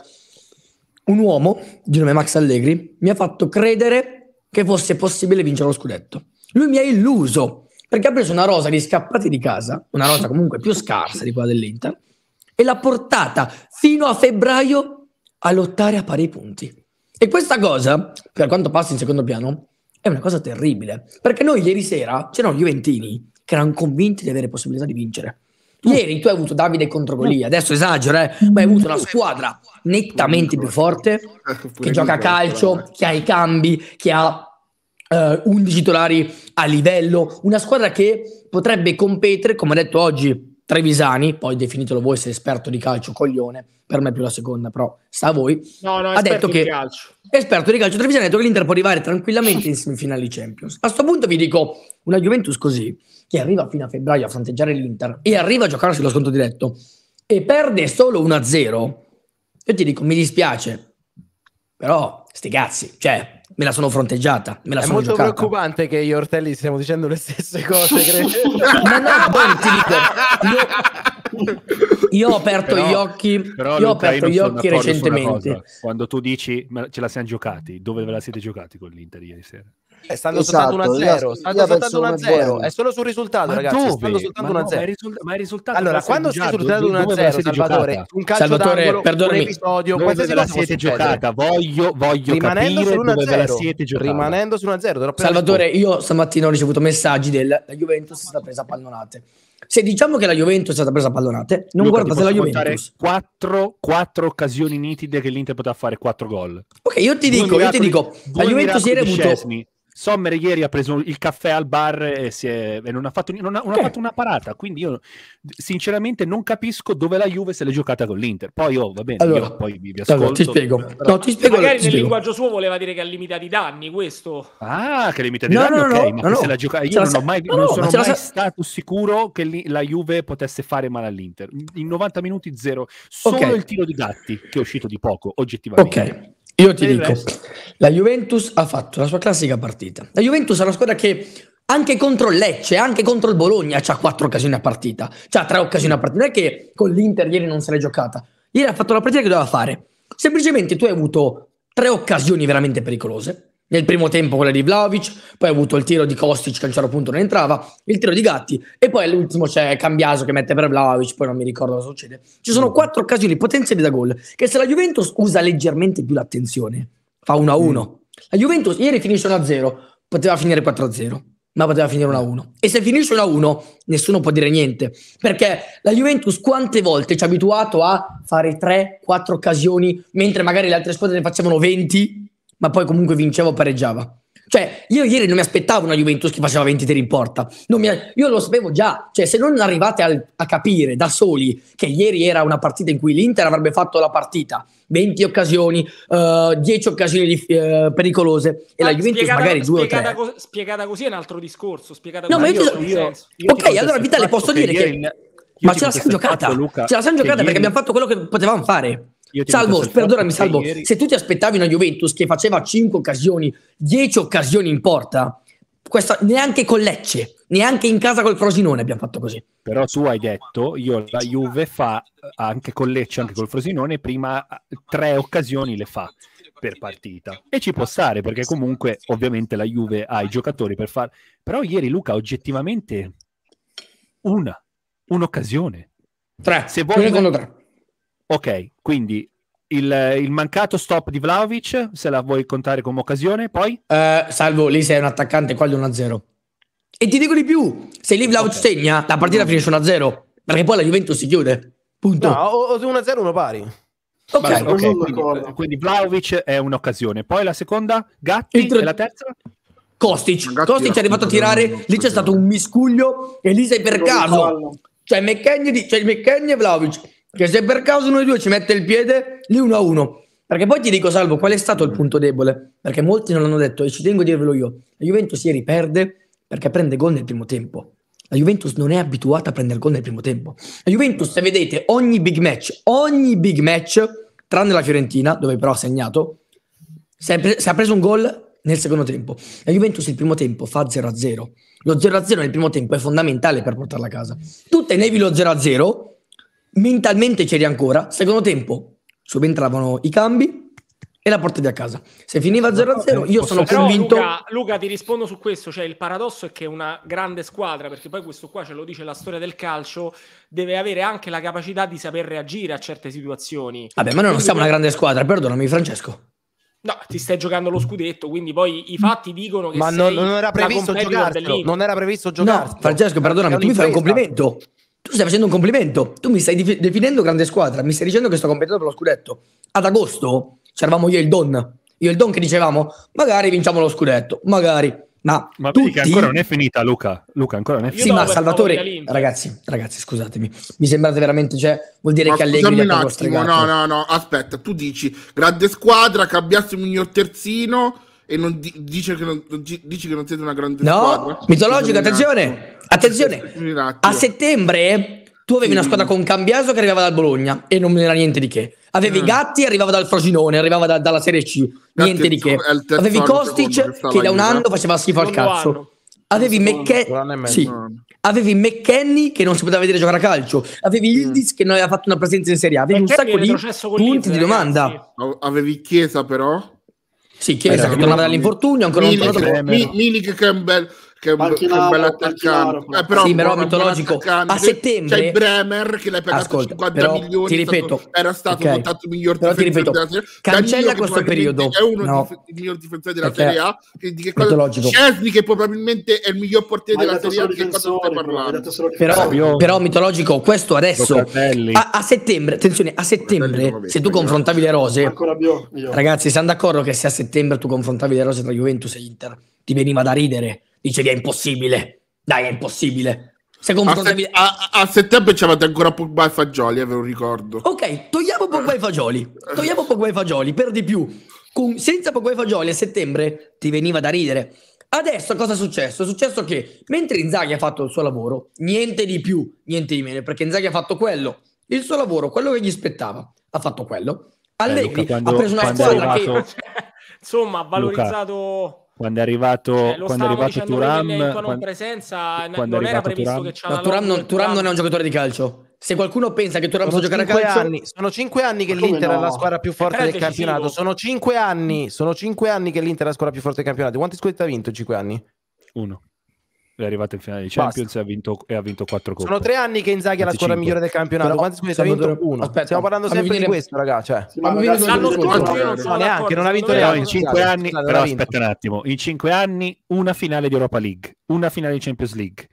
un uomo di nome Max Allegri mi ha fatto credere che fosse possibile vincere lo scudetto. Lui mi ha illuso perché ha preso una rosa di scappati di casa, una rosa comunque più scarsa di quella dell'Inter, e l'ha portata fino a febbraio a lottare a pari punti. E questa cosa, per quanto passi in secondo piano, è una cosa terribile, perché noi ieri sera c'erano gli Juventini che erano convinti di avere possibilità di vincere. Mm. Ieri tu hai avuto Davide contro Golia, adesso esagero, eh, ma hai avuto una squadra nettamente più forte, che gioca a calcio, che ha i cambi, che ha uh, eh, 11 titolari a livello, una squadra che potrebbe competere, come ha detto oggi Trevisani, poi definitelo voi se esperto di calcio coglione, per me è più la seconda, però sta a voi. No, no, ha detto che calcio. esperto di calcio Trevisani ha detto che l'Inter può arrivare tranquillamente in semifinali Champions. A questo punto vi dico una Juventus così che arriva fino a febbraio a fronteggiare l'Inter e arriva a giocare sullo sconto diretto e perde solo 1-0. Io ti dico mi dispiace. Però sti cazzi, cioè me la sono fronteggiata. Me la è sono molto giocata. preoccupante che io e Ortelli stiamo dicendo le stesse cose. Ma no, poi ti dico. Io, io ho aperto però, gli occhi, però, io ho aperto gli occhi recentemente. quando tu dici ce la siamo giocati, dove ve la siete giocati con l'Inter ieri sera? Eh, stanno esatto, soltanto 1-0, stanno soltanto 1-0, è solo sul risultato, ma ragazzi. Dove? Stanno soltanto 1-0. ma, risulta- ma il risultato allora, quando sei sul 1-0, Salvatore, un calcio Salvatore, d'angolo, perdonami. un episodio, dove ve la siete giocata? Voglio, voglio capire dove ve la siete giocata. Rimanendo su 1-0, Salvatore, io stamattina ho ricevuto messaggi della Juventus è stata presa a pallonate. Se diciamo che la Juventus è stata presa a pallonate, non Luca, guardate la Juventus. 4, 4 occasioni nitide che l'Inter poteva fare 4 gol. Ok, io ti dico, io ti dico, la Juventus ieri ha avuto Sommer ieri ha preso il caffè al bar e, è, e non, ha fatto, non, ha, non ha fatto, una parata, quindi io sinceramente non capisco dove la Juve se l'è giocata con l'Inter. Poi oh, va bene, allora, poi vi, vi ascolto. Allora, ti spiego. No, ti spiego Magari ti nel spiego. linguaggio suo voleva dire che ha limitato i danni, questo. Ah, che ha limitato i no, danni, no, ok, ma se la gioca... io non, sa... mai, non sono ma mai sa... stato sicuro che li, la Juve potesse fare male all'Inter. In 90 minuti zero, solo okay. il tiro di Gatti, che è uscito di poco, oggettivamente. Ok, io ti dico, la Juventus ha fatto la sua classica partita partita. La Juventus è una squadra che anche contro il Lecce, anche contro il Bologna, ha quattro occasioni a partita, ha tre occasioni a partita. Non è che con l'Inter ieri non se l'è giocata. Ieri ha fatto la partita che doveva fare. Semplicemente tu hai avuto tre occasioni veramente pericolose. Nel primo tempo quella di Vlaovic, poi hai avuto il tiro di Kostic che a un certo punto non entrava, il tiro di Gatti e poi all'ultimo c'è Cambiaso che mette per Vlaovic, poi non mi ricordo cosa succede. Ci sono mm. quattro occasioni potenziali da gol che se la Juventus usa leggermente più l'attenzione, fa 1-1, la Juventus ieri finisce 1-0, poteva finire 4-0, ma poteva finire 1-1. E se finisce 1-1 nessuno può dire niente, perché la Juventus quante volte ci ha abituato a fare 3-4 occasioni, mentre magari le altre squadre ne facevano 20, ma poi comunque vinceva o pareggiava. Cioè, io ieri non mi aspettavo una Juventus che faceva 20 tiri in porta. Mi, io lo sapevo già. Cioè, se non arrivate al, a capire da soli che ieri era una partita in cui l'Inter avrebbe fatto la partita, 20 occasioni, uh, eh, 10 occasioni di, uh, eh, pericolose, e la ah, Juventus spiegata, magari due o tre. Co- spiegata così è un altro discorso. Spiegata no, ma io, io, io, io Ok, allora Vitale, posso dire che... che ma ce la siamo giocata. Luca, ce la siamo giocata perché ieri... abbiamo fatto quello che potevamo fare salvo, perdonami Salvo, ieri... se tu ti aspettavi una Juventus che faceva 5 occasioni, 10 occasioni in porta, questa, neanche con Lecce, neanche in casa col Frosinone abbiamo fatto così. Però tu hai detto, io la Juve fa anche con Lecce, anche col Frosinone, prima 3 occasioni le fa per partita e ci può stare perché comunque ovviamente la Juve ha i giocatori per fare però ieri Luca oggettivamente una un'occasione tre se vuoi tre. ok quindi il, il, mancato stop di Vlaovic, se la vuoi contare come occasione, poi? Uh, salvo, lì sei un attaccante, qua è 1-0. E ti dico di più, se lì Vlaovic okay. segna, la partita finisce 1-0, perché poi la Juventus si chiude. Punto. No, o 1-0 uno pari. Ok, Beh, okay. Quindi, quindi, Vlaovic è un'occasione. Poi la seconda, Gatti, Inter- e la terza? Kostic. Gatti Kostic è arrivato a tirare, lì c'è stato un miscuglio e lì sei per caso. Cioè McKenny cioè, e Vlaovic che se per caso noi due ci mette il piede, lì uno a uno. Perché poi ti dico, Salvo, qual è stato il punto debole? Perché molti non l'hanno detto e ci tengo a dirvelo io. La Juventus ieri perde perché prende gol nel primo tempo. La Juventus non è abituata a prendere gol nel primo tempo. La Juventus, se vedete, ogni big match, ogni big match, tranne la Fiorentina, dove però ha segnato, si pre- si è preso un gol nel secondo tempo. La Juventus il primo tempo fa 0-0. Lo 0-0 nel primo tempo è fondamentale per portarla a casa. Tu tenevi lo 0-0 mentalmente c'eri ancora. Secondo tempo subentravano i cambi e la porta di a casa. Se finiva 0-0, io sono Però, convinto. Luca, Luca, ti rispondo su questo: cioè, il paradosso è che una grande squadra, perché poi questo qua ce lo dice la storia del calcio, deve avere anche la capacità di saper reagire a certe situazioni. Vabbè, ma noi non quindi siamo una grande squadra, perdonami, Francesco. No, ti stai giocando lo scudetto, quindi poi i fatti dicono che. Ma non, non, era previsto giocarlo. Non era previsto giocare. No, Francesco, perdonami, tu mi fai un complimento tu stai facendo un complimento, tu mi stai definendo grande squadra, mi stai dicendo che sto competendo per lo scudetto. Ad agosto c'eravamo io e il Don, io e il Don che dicevamo magari vinciamo lo scudetto, magari. Ma, ma tutti... vedi che ancora non è finita Luca, Luca ancora non è finita. Sì, ma Salvatore, ragazzi, ragazzi, scusatemi, mi sembrate veramente, cioè, vuol dire ma che Allegri un attimo, no, no, no, aspetta, tu dici grande squadra, cambiassimo il miglior terzino e non di- dice che non, non, dici che non siete una grande no, squadra. mitologico, attenzione, attenzione. A settembre tu avevi sì. una squadra con Cambiaso che arrivava dal Bologna e non era niente di che. Avevi eh. Gatti, arrivava dal Frosinone, arrivava da, dalla Serie C, niente di che. Avevi Kostic che, da un anno faceva schifo al cazzo. Avevi McKenny, avevi McKenny che non si poteva vedere giocare a calcio, avevi Ildis mm. che non aveva fatto una presenza in Serie A, avevi McKinney un sacco di punti di domanda. Avevi Chiesa però sì, Chiesa esatto, che tornava dall'infortunio, ancora Milik, non Milik Campbell, che, Panchinaro, che è un bel attaccante. Eh, però, sì, però mitologico. A settembre c'è Bremer che l'hai pagato Ascolta, 50 però, milioni. Ti ripeto, stato, era stato okay. votato miglior però difensore ripeto, della Serie A. Cancella questo periodo. È uno no. dei dif- migliori difensori della Perché Serie A. Che, di che cosa? Cesni, che probabilmente è il miglior portiere della Serie A. Che cosa stai parlando? Però, mitologico, questo adesso a, settembre. Attenzione, a settembre, se tu confrontavi le rose, ragazzi, siamo d'accordo che se a settembre tu confrontavi le rose tra Juventus e Inter, ti veniva da ridere Dicevi è impossibile. Dai, è impossibile. Se confrontavi... a, a, a settembre c'avete ancora Pogba e Fagioli, eh, ve lo ricordo. Ok, togliamo Pogba e Fagioli. Togliamo Pogba e Fagioli, per di più. Con, senza Pogba e Fagioli a settembre ti veniva da ridere. Adesso cosa è successo? È successo che mentre Inzaghi ha fatto il suo lavoro, niente di più, niente di meno, perché Inzaghi ha fatto quello, il suo lavoro, quello che gli spettava, ha fatto quello. Allegri eh, Luca, quando, ha preso una squadra arrivato... che... Insomma, ha valorizzato... Luca quando è arrivato, eh, quando è arrivato Turam, quando, presenza, quando non era Turam. no, Turam non, Turam non è un giocatore di calcio. Se qualcuno pensa che Turam possa giocare a calcio, anni, sono cinque anni che l'Inter no? è la squadra più eh, forte del campionato. Sono cinque anni, sono cinque anni che l'Inter è la squadra più forte del campionato. Quanti scudetti ha vinto in cinque anni? Uno è arrivato in finale di Champions e ha, vinto, e ha, vinto, 4 coppe. Sono tre anni che Inzaghi è la squadra migliore del campionato. Quanti scusi, ha vinto? Uno. Aspetta, Stiamo parlando sempre venire... di questo, raga. Cioè, sì, ragazzi, l'anno scorso non, non sono neanche, non ha vinto neanche. In cinque anni, però aspetta un attimo, in 5 anni una finale di Europa League, una finale di Champions League,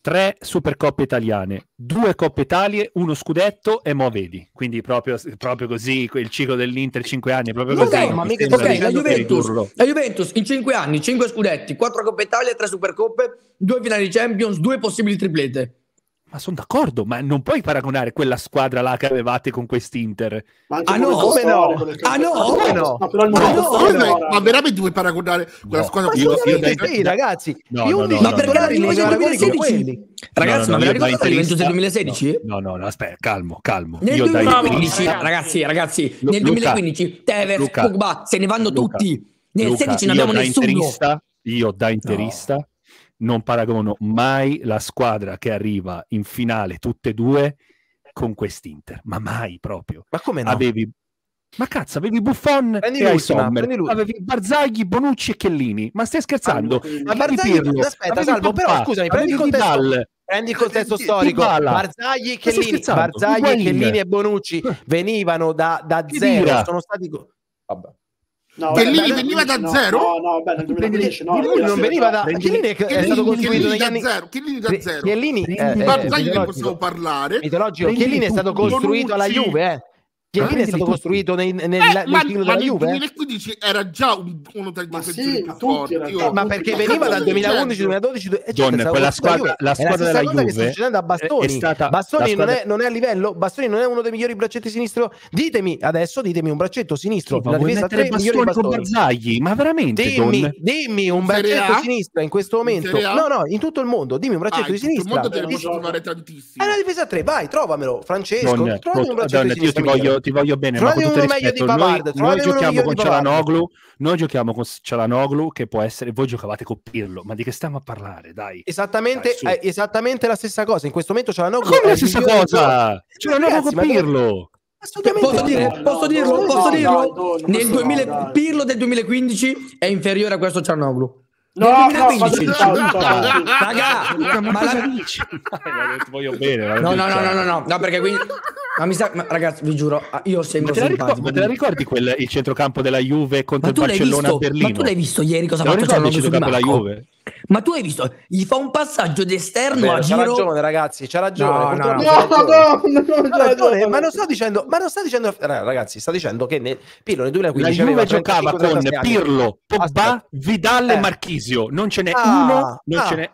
tre Supercoppe italiane, due Coppe Italie, uno scudetto e mo vedi. Quindi proprio, proprio così il ciclo dell'Inter, cinque anni, è proprio no, così. ma mica okay, la, Juventus, la Juventus in cinque anni, cinque scudetti, quattro Coppe Italia, tre Supercoppe, due finali Champions, due possibili triplete. Ma sono d'accordo, ma non puoi paragonare quella squadra là che avevate con quest'Inter. Ma ah, ah, no, come no? ah no, come no? Ma, no, no, no, ma veramente vuoi paragonare quella squadra io quest'Inter? Sì, ragazzi, io no, ma perché la Juventus 2016? Ragazzi, ma vi ricordate la Juventus del 2016? No, no, no, aspetta, calmo, calmo. Nel 2015, ragazzi, ragazzi, nel 2015 Tevez, Pogba, se ne vanno tutti. Nel 16 non abbiamo nessuno. Io da interista non paragono mai la squadra che arriva in finale, tutte e due, con quest'Inter, ma mai proprio. Ma come no? Avevi... Ma cazzo, avevi Buffon prendi e hai Sommer, avevi Barzagli, Bonucci e Chellini. Ma stai scherzando? Ma Barzagli, Pirlo, aspetta, salvo, Pompà, però scusami, prendi il contesto, prendi il contesto storico. Dybala. Barzagli, Chellini, Barzagli, Chellini e Bonucci eh. venivano da, da zero, sono stati Vabbè. No, Bellini beh, beh, veniva da no, zero? No, no, beh, nel 2015 no. Bellini non veniva da... Chiellini è, Chiellini, è stato costruito negli anni... Zero, Chiellini da zero. Chiellini... Eh, eh, eh, ne possiamo parlare. Mitologico. Chiellini è stato costruito alla Juve, eh. Chiellini è stato costruito nei, nel, eh, nel ma, ma della nel 2015 era già un, uno tra i difensori sì, forti. Io... Ma perché veniva dal 2011-2012 e quella squadra, la squadra della Juve che sta succedendo a Bastoni. È stata, Bastoni squadra... non, è, non, è, a livello, Bastoni non è uno dei migliori braccetti sinistro. Ditemi adesso, ditemi un braccetto sinistro sì, la difesa tre migliori Bastoni. Barzagli, ma veramente dimmi, dimmi un braccetto sinistra in questo momento. No, no, in tutto il mondo, dimmi un ah, braccetto di sinistra. In tutto il mondo te trovare tantissimi. È una difesa 3, vai, trovamelo, Francesco, trovi un braccetto di sinistra. Io ti voglio ti voglio bene, Trovate ma con tutto rispetto, Pavard, noi, noi giochiamo con Cialanoglu, noi giochiamo con Cialanoglu che può essere, voi giocavate con Pirlo, ma di che stiamo a parlare, dai. Esattamente, dai, eh, esattamente la stessa cosa, in questo momento Cialanoglu... Ma come la stessa cosa? Cialanoglu con Pirlo! Posso, dire, posso, dirlo, posso dirlo? Nel 2000, Pirlo del 2015 è inferiore a questo Cialanoglu. No, 2015. No, no, no, raga, ma la dici? Eh, Voglio bene. No, no, no, no, no, no, perché quindi ma mi sa, ma ragazzi, vi giuro, ah, io sembro ma te simpatico. Ricordi, ma te la ricordi quel, il centrocampo della Juve contro il Barcellona a Berlino? Ma tu l'hai visto ieri cosa ha fatto? Non cioè, ricordo il centrocampo della Juve. Ma tu hai visto? Gli fa un passaggio d'esterno Vabbè, a giro. C'ha ragione, ragazzi. C'ha ragione. No, no, no, c'ha ragione. No, no, no, ragione. Ma non sto dicendo, ma non sto dicendo, ragazzi, sta dicendo che nel, Pirlo nel 2015 la giocava con Pirlo, Pogba, Vidal e eh. Marchisio. Non ce n'è ah, uno, non ah. ce n'è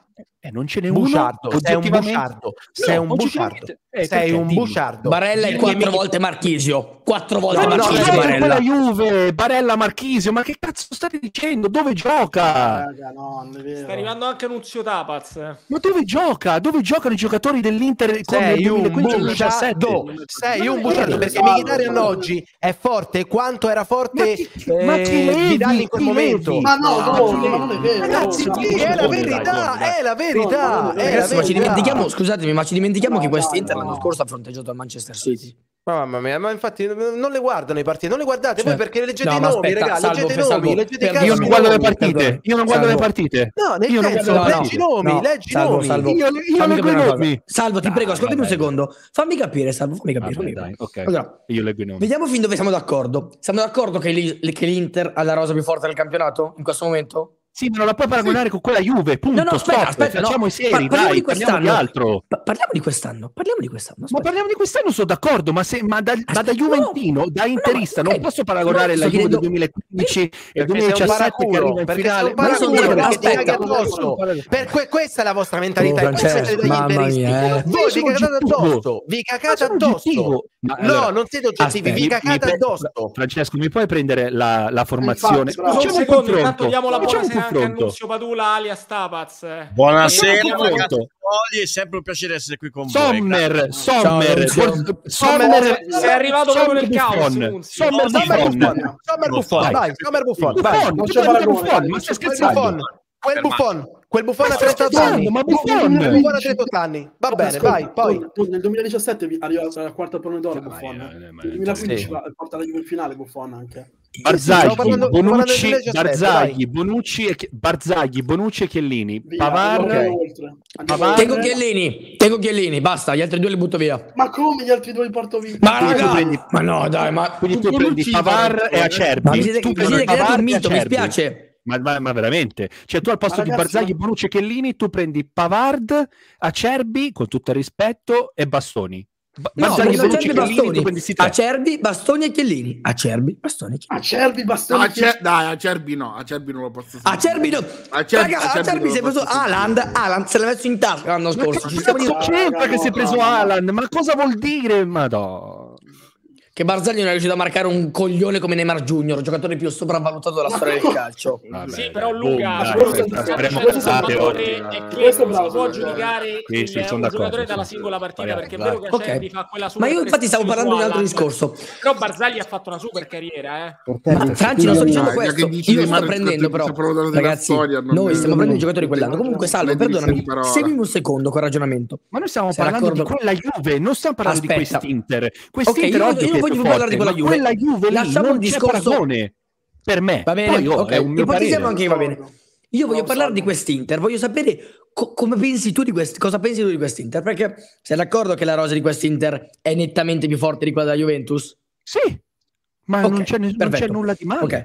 eh, non ce n'è buciardo, uno. Sei un bugiardo. Sei un buciardo. Eh, sei un bugiardo. Barella è quattro volte Marchisio. Quattro volte no, Marchisio. No, Barella. la Juve, Barella, Marchisio. Ma che cazzo state dicendo? Dove gioca? Raga, no, Sta arrivando anche Nunzio Tapaz. Ma dove gioca? Dove giocano i giocatori dell'Inter con sei il 2015-2017? Sei un bugiardo. Perché Mkhitaryan oggi è forte quanto era forte ma chi, eh, in quel momento. Ma no, no, non è vero. Ragazzi, è la verità, è la verità verità. È eh, Ragazzi, ma ci dimentichiamo, scusatemi, ma ci dimentichiamo no, che quest'Inter no, l'anno scorso ha fronteggiato il Manchester City. Mamma mia, ma infatti non le guardano i partiti, non le guardate cioè, voi perché leggete no, i nomi, aspetta, raga, salvo, leggete i nomi, leggete per, Io non guardo le partite, io non guardo salvo. le partite. No, nel io senso, non guardo, leggi i nomi, no, leggi i nomi. Salvo, io, io leggo i nomi. Salvo, ti dai, ah, prego, ascoltami un secondo. Fammi capire, Salvo, fammi capire. Vabbè, ah, fammi capire. Dai, ok. Allora, io leggo i nomi. Vediamo fin dove siamo d'accordo. Siamo d'accordo che l'Inter ha la rosa più forte del campionato in questo momento? Sì, ma non la puoi paragonare sì. con quella Juve, punto. No, no, aspetta, stop, aspetta, facciamo no. i seri, Par- dai, di quest'anno. Parliamo di, pa- parliamo di quest'anno, parliamo di quest'anno. Aspetta. Ma parliamo di quest'anno, sono d'accordo, ma, se, ma, da, aspetta, ma da Juventino, no, da interista, no, okay. non posso paragonare no, la Juve del 2015 e il 2017 che arriva in finale. Ma sono d'accordo, aspetta. Per que- questa è la vostra oh, mentalità, oh, questa è degli eh. Voi vi cagate addosso, vi cagate addosso. No, non siete oggettivi, vi cagate addosso. Francesco, mi puoi prendere la formazione? Facciamo un confronto. facciamo un buona confronto. anche Padula alias Tapaz. Buonasera, Fogli, è sempre un piacere essere qui con Sommer, voi. Sommer, Sommer, Sommer, sei arrivato proprio nel caos. Sommer, Sommer Buffon, dai, Sommer Buffon, vai, non c'è paragone, ma stai scherzando? Quel Buffon, quel Buffon a 38 anni, ma buffone a 38 anni, va bene, vai, poi. Nel 2017 arriva alla quarta pallone d'oro nel 2015 porta la finale Buffon anche. Barzagli, parlando, Bonucci, Barzagli, Bonucci, e, Barzagli, Bonucci e Chiellini. Via, Pavar, okay. Pavar... Tengo Chiellini, tengo Chiellini, basta, gli altri due li butto via. Ma come gli altri due li porto via? Ma, raga, prendi... ma no, dai, ma quindi tu, prendi Pavar e Acerbi. mi siete, tu mi siete un mito, mi spiace. Ma, ma, ma, veramente, cioè tu al posto ragazzi, di Barzagli, Bonucci e Chiellini, tu prendi Pavard, Acerbi, con tutto il rispetto, e Bastoni. Ba- no, Acerbi, Bastoni. Acerbi, Bastoni e Chiellini. Acerbi, Bastoni e Chiellini. Acerbi, Bastoni e Chiellini. Acer- dai, Acerbi no, Acerbi non lo posso sapere. Acerbi no. Acerbi, Raga, Acerbi, Acerbi si è preso Alan, Alan se l'ha messo in tasca l'anno scorso. Ma cosa c'entra che si è preso Alan? Ma cosa vuol dire? Madonna che Barzagli non è riuscito a marcare un coglione come Neymar Junior, giocatore più sopravvalutato della storia del calcio. Vabbè, sì, però Luca, questo si può giudicare sì, il, sì, il giocatore dalla singola partita, perché è vero che okay. fa quella super Ma io infatti stavo parlando di un altro discorso. Però Barzagli ha fatto una super carriera, eh. Ma Franci, non sto dicendo questo, io lo sto prendendo però, ragazzi, noi stiamo prendendo i giocatori quell'anno. Comunque, Salvo, perdonami, seguimi un secondo col ragionamento. Ma noi stiamo parlando di quella Juve, non stiamo parlando di quest'Inter. Quest'Inter oggi voglio più parlare di quella Juve. Quella Juve lasciamo un discorso per me. Va bene, Poi, oh, okay. ipotizziamo anche va bene. Io voglio parlare so. di quest'Inter, voglio sapere co- come pensi tu di quest- cosa pensi tu di quest'Inter, perché sei d'accordo che la rosa di quest'Inter è nettamente più forte di quella della Juventus? Sì, ma okay, non, c'è non, c'è nulla di male. Okay.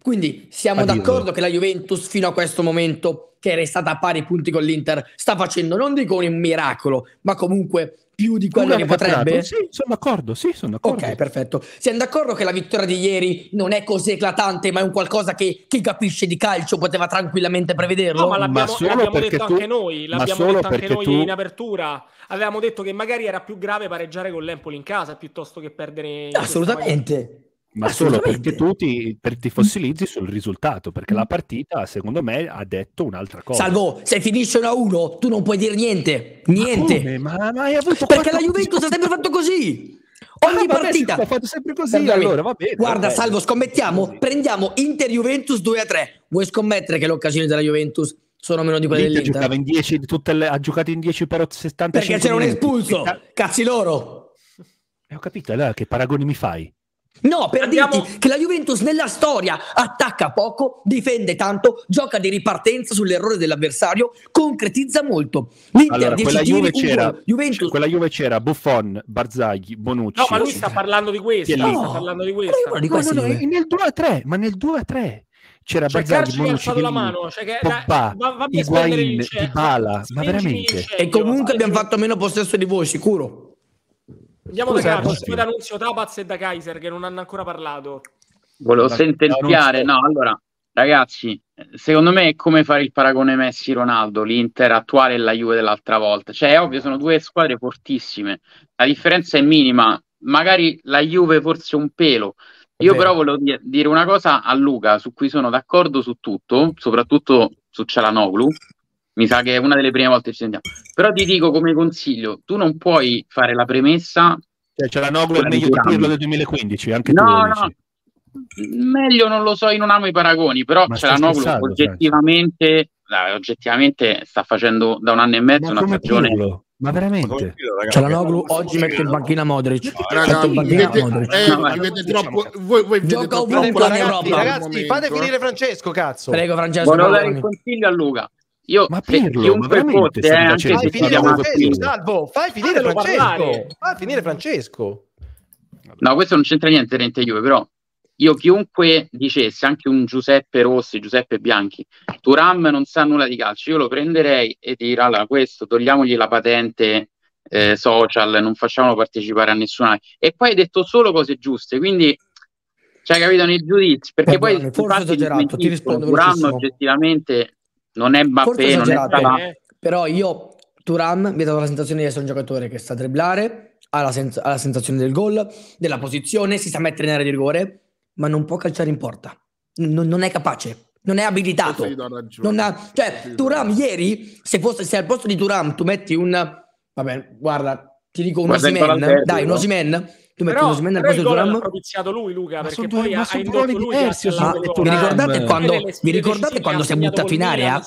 Quindi siamo Addio. d'accordo che la Juventus fino a questo momento, che era stata a pari punti con l'Inter, sta facendo, non dico un miracolo, ma comunque più di quello che potrebbe? Sì, sono d'accordo, sì, sono d'accordo. Ok, perfetto. Siamo d'accordo che la vittoria di ieri non è così eclatante, ma è un qualcosa che chi capisce di calcio poteva tranquillamente prevederlo? No, ma l'abbiamo, ma l'abbiamo detto tu... anche noi, l'abbiamo detto anche noi tu... in apertura. Avevamo detto che magari era più grave pareggiare con l'Empoli in casa piuttosto che perdere... Assolutamente ma solo perché tu ti, per, ti, fossilizzi sul risultato, perché la mm. partita, secondo me, ha detto un'altra cosa. Salvo, se finisce 1-1, tu non puoi dire niente, niente. Ma, ma, ma hai avuto perché la Juventus ha sempre fatto così. Ah, Ogni ah, partita ha fatto sempre così. Allora, allora, va bene, Guarda, vabbè. Salvo, scommettiamo, prendiamo Inter Juventus 2 3. Vuoi scommettere che l'occasione della Juventus sono meno di quelle L'Inter dell'Inter? In 10, le, ha giocato in 10 per 75 Perché c'era un espulso, cazzi loro. E eh, ho capito, allora che paragoni mi fai? No, per Andiamo... dirti che la Juventus nella storia attacca poco, difende tanto, gioca di ripartenza sull'errore dell'avversario, concretizza molto. L'Inter allora, quella Juve, c'era, Juventus... quella Juve c'era Buffon, Barzagli, Bonucci. No, ma lui sta parlando di questo. No, sta parlando di questo. Di questo no, no, nel 2 a 3, ma nel 2 a 3 c'era cioè, Barzagli, Bonucci, la mano, cioè che, Poppa, Iguain, va, Dybala, ma veramente. E comunque abbiamo fatto meno possesso di voi, sicuro. Andiamo Scusa, da Capis, eh, poi l'annunzio Tabaz e da Kaiser che non hanno ancora parlato. Volevo da, sentenziare, no, allora, ragazzi, secondo me è come fare il paragone Messi-Ronaldo, l'Inter attuale e la Juve dell'altra volta. Cioè, è ovvio, sono due squadre fortissime, la differenza è minima, magari la Juve forse un pelo. Io però volevo dire, dire una cosa a Luca, su cui sono d'accordo su tutto, soprattutto su Cialanoglu, mi sa che è una delle prime volte che ci sentiamo. Però ti dico come consiglio, tu non puoi fare la premessa... Cioè, c'è la Nobel meglio di Pirlo del 2015, anche no, No, meglio non lo so, io non amo i paragoni, però Ma c'è la Nobel oggettivamente, dai, oggettivamente sta facendo da un anno e mezzo Ma una stagione... Pirlo? Ma veramente? C'è la Noglu oggi mette in banchina Modric. Raga, vedete, Modric. Eh, diciamo voi, gioca vedete troppo, troppo Europa. Ragazzi, fate finire Francesco, cazzo. Prego Francesco. Volevo dare il consiglio a Luca. Io, ma Pirlo, chiunque ma veramente fosse, anche fai finire Francesco, Salvo, fai finire Fatelo Francesco, fai finire Francesco. No, questo non c'entra niente, Rente io però io chiunque dicesse, anche un Giuseppe Rossi, Giuseppe Bianchi, Turam non sa nulla di calcio, io lo prenderei e direi, allora questo, togliamogli la patente eh, social, non facciamolo partecipare a nessuna. E poi hai detto solo cose giuste, quindi cioè capito nei giudizi perché Beh, poi forse esagerato ti rispondo Turam oggettivamente non è Mbappé, non è Salah. Eh. Però io, Turam, mi ha dato la sensazione di essere un giocatore che sa dribblare, ha la, sen- ha la sensazione del gol, della posizione, si sa mettere in area di rigore, ma non può calciare in porta. N- non è capace non è abilitato. Non ha, cioè, Turam ieri, se, fosse, se al posto di Turam tu metti un... Vabbè, guarda, ti dico un Osimen, dai, un Osimen, tu metti lo Smen al Turam. L'ha proviziato lui, Luca, perché due, poi ha indotto lui diversi, a vi ricordate quando, vi ricordate quando si è buttato in area?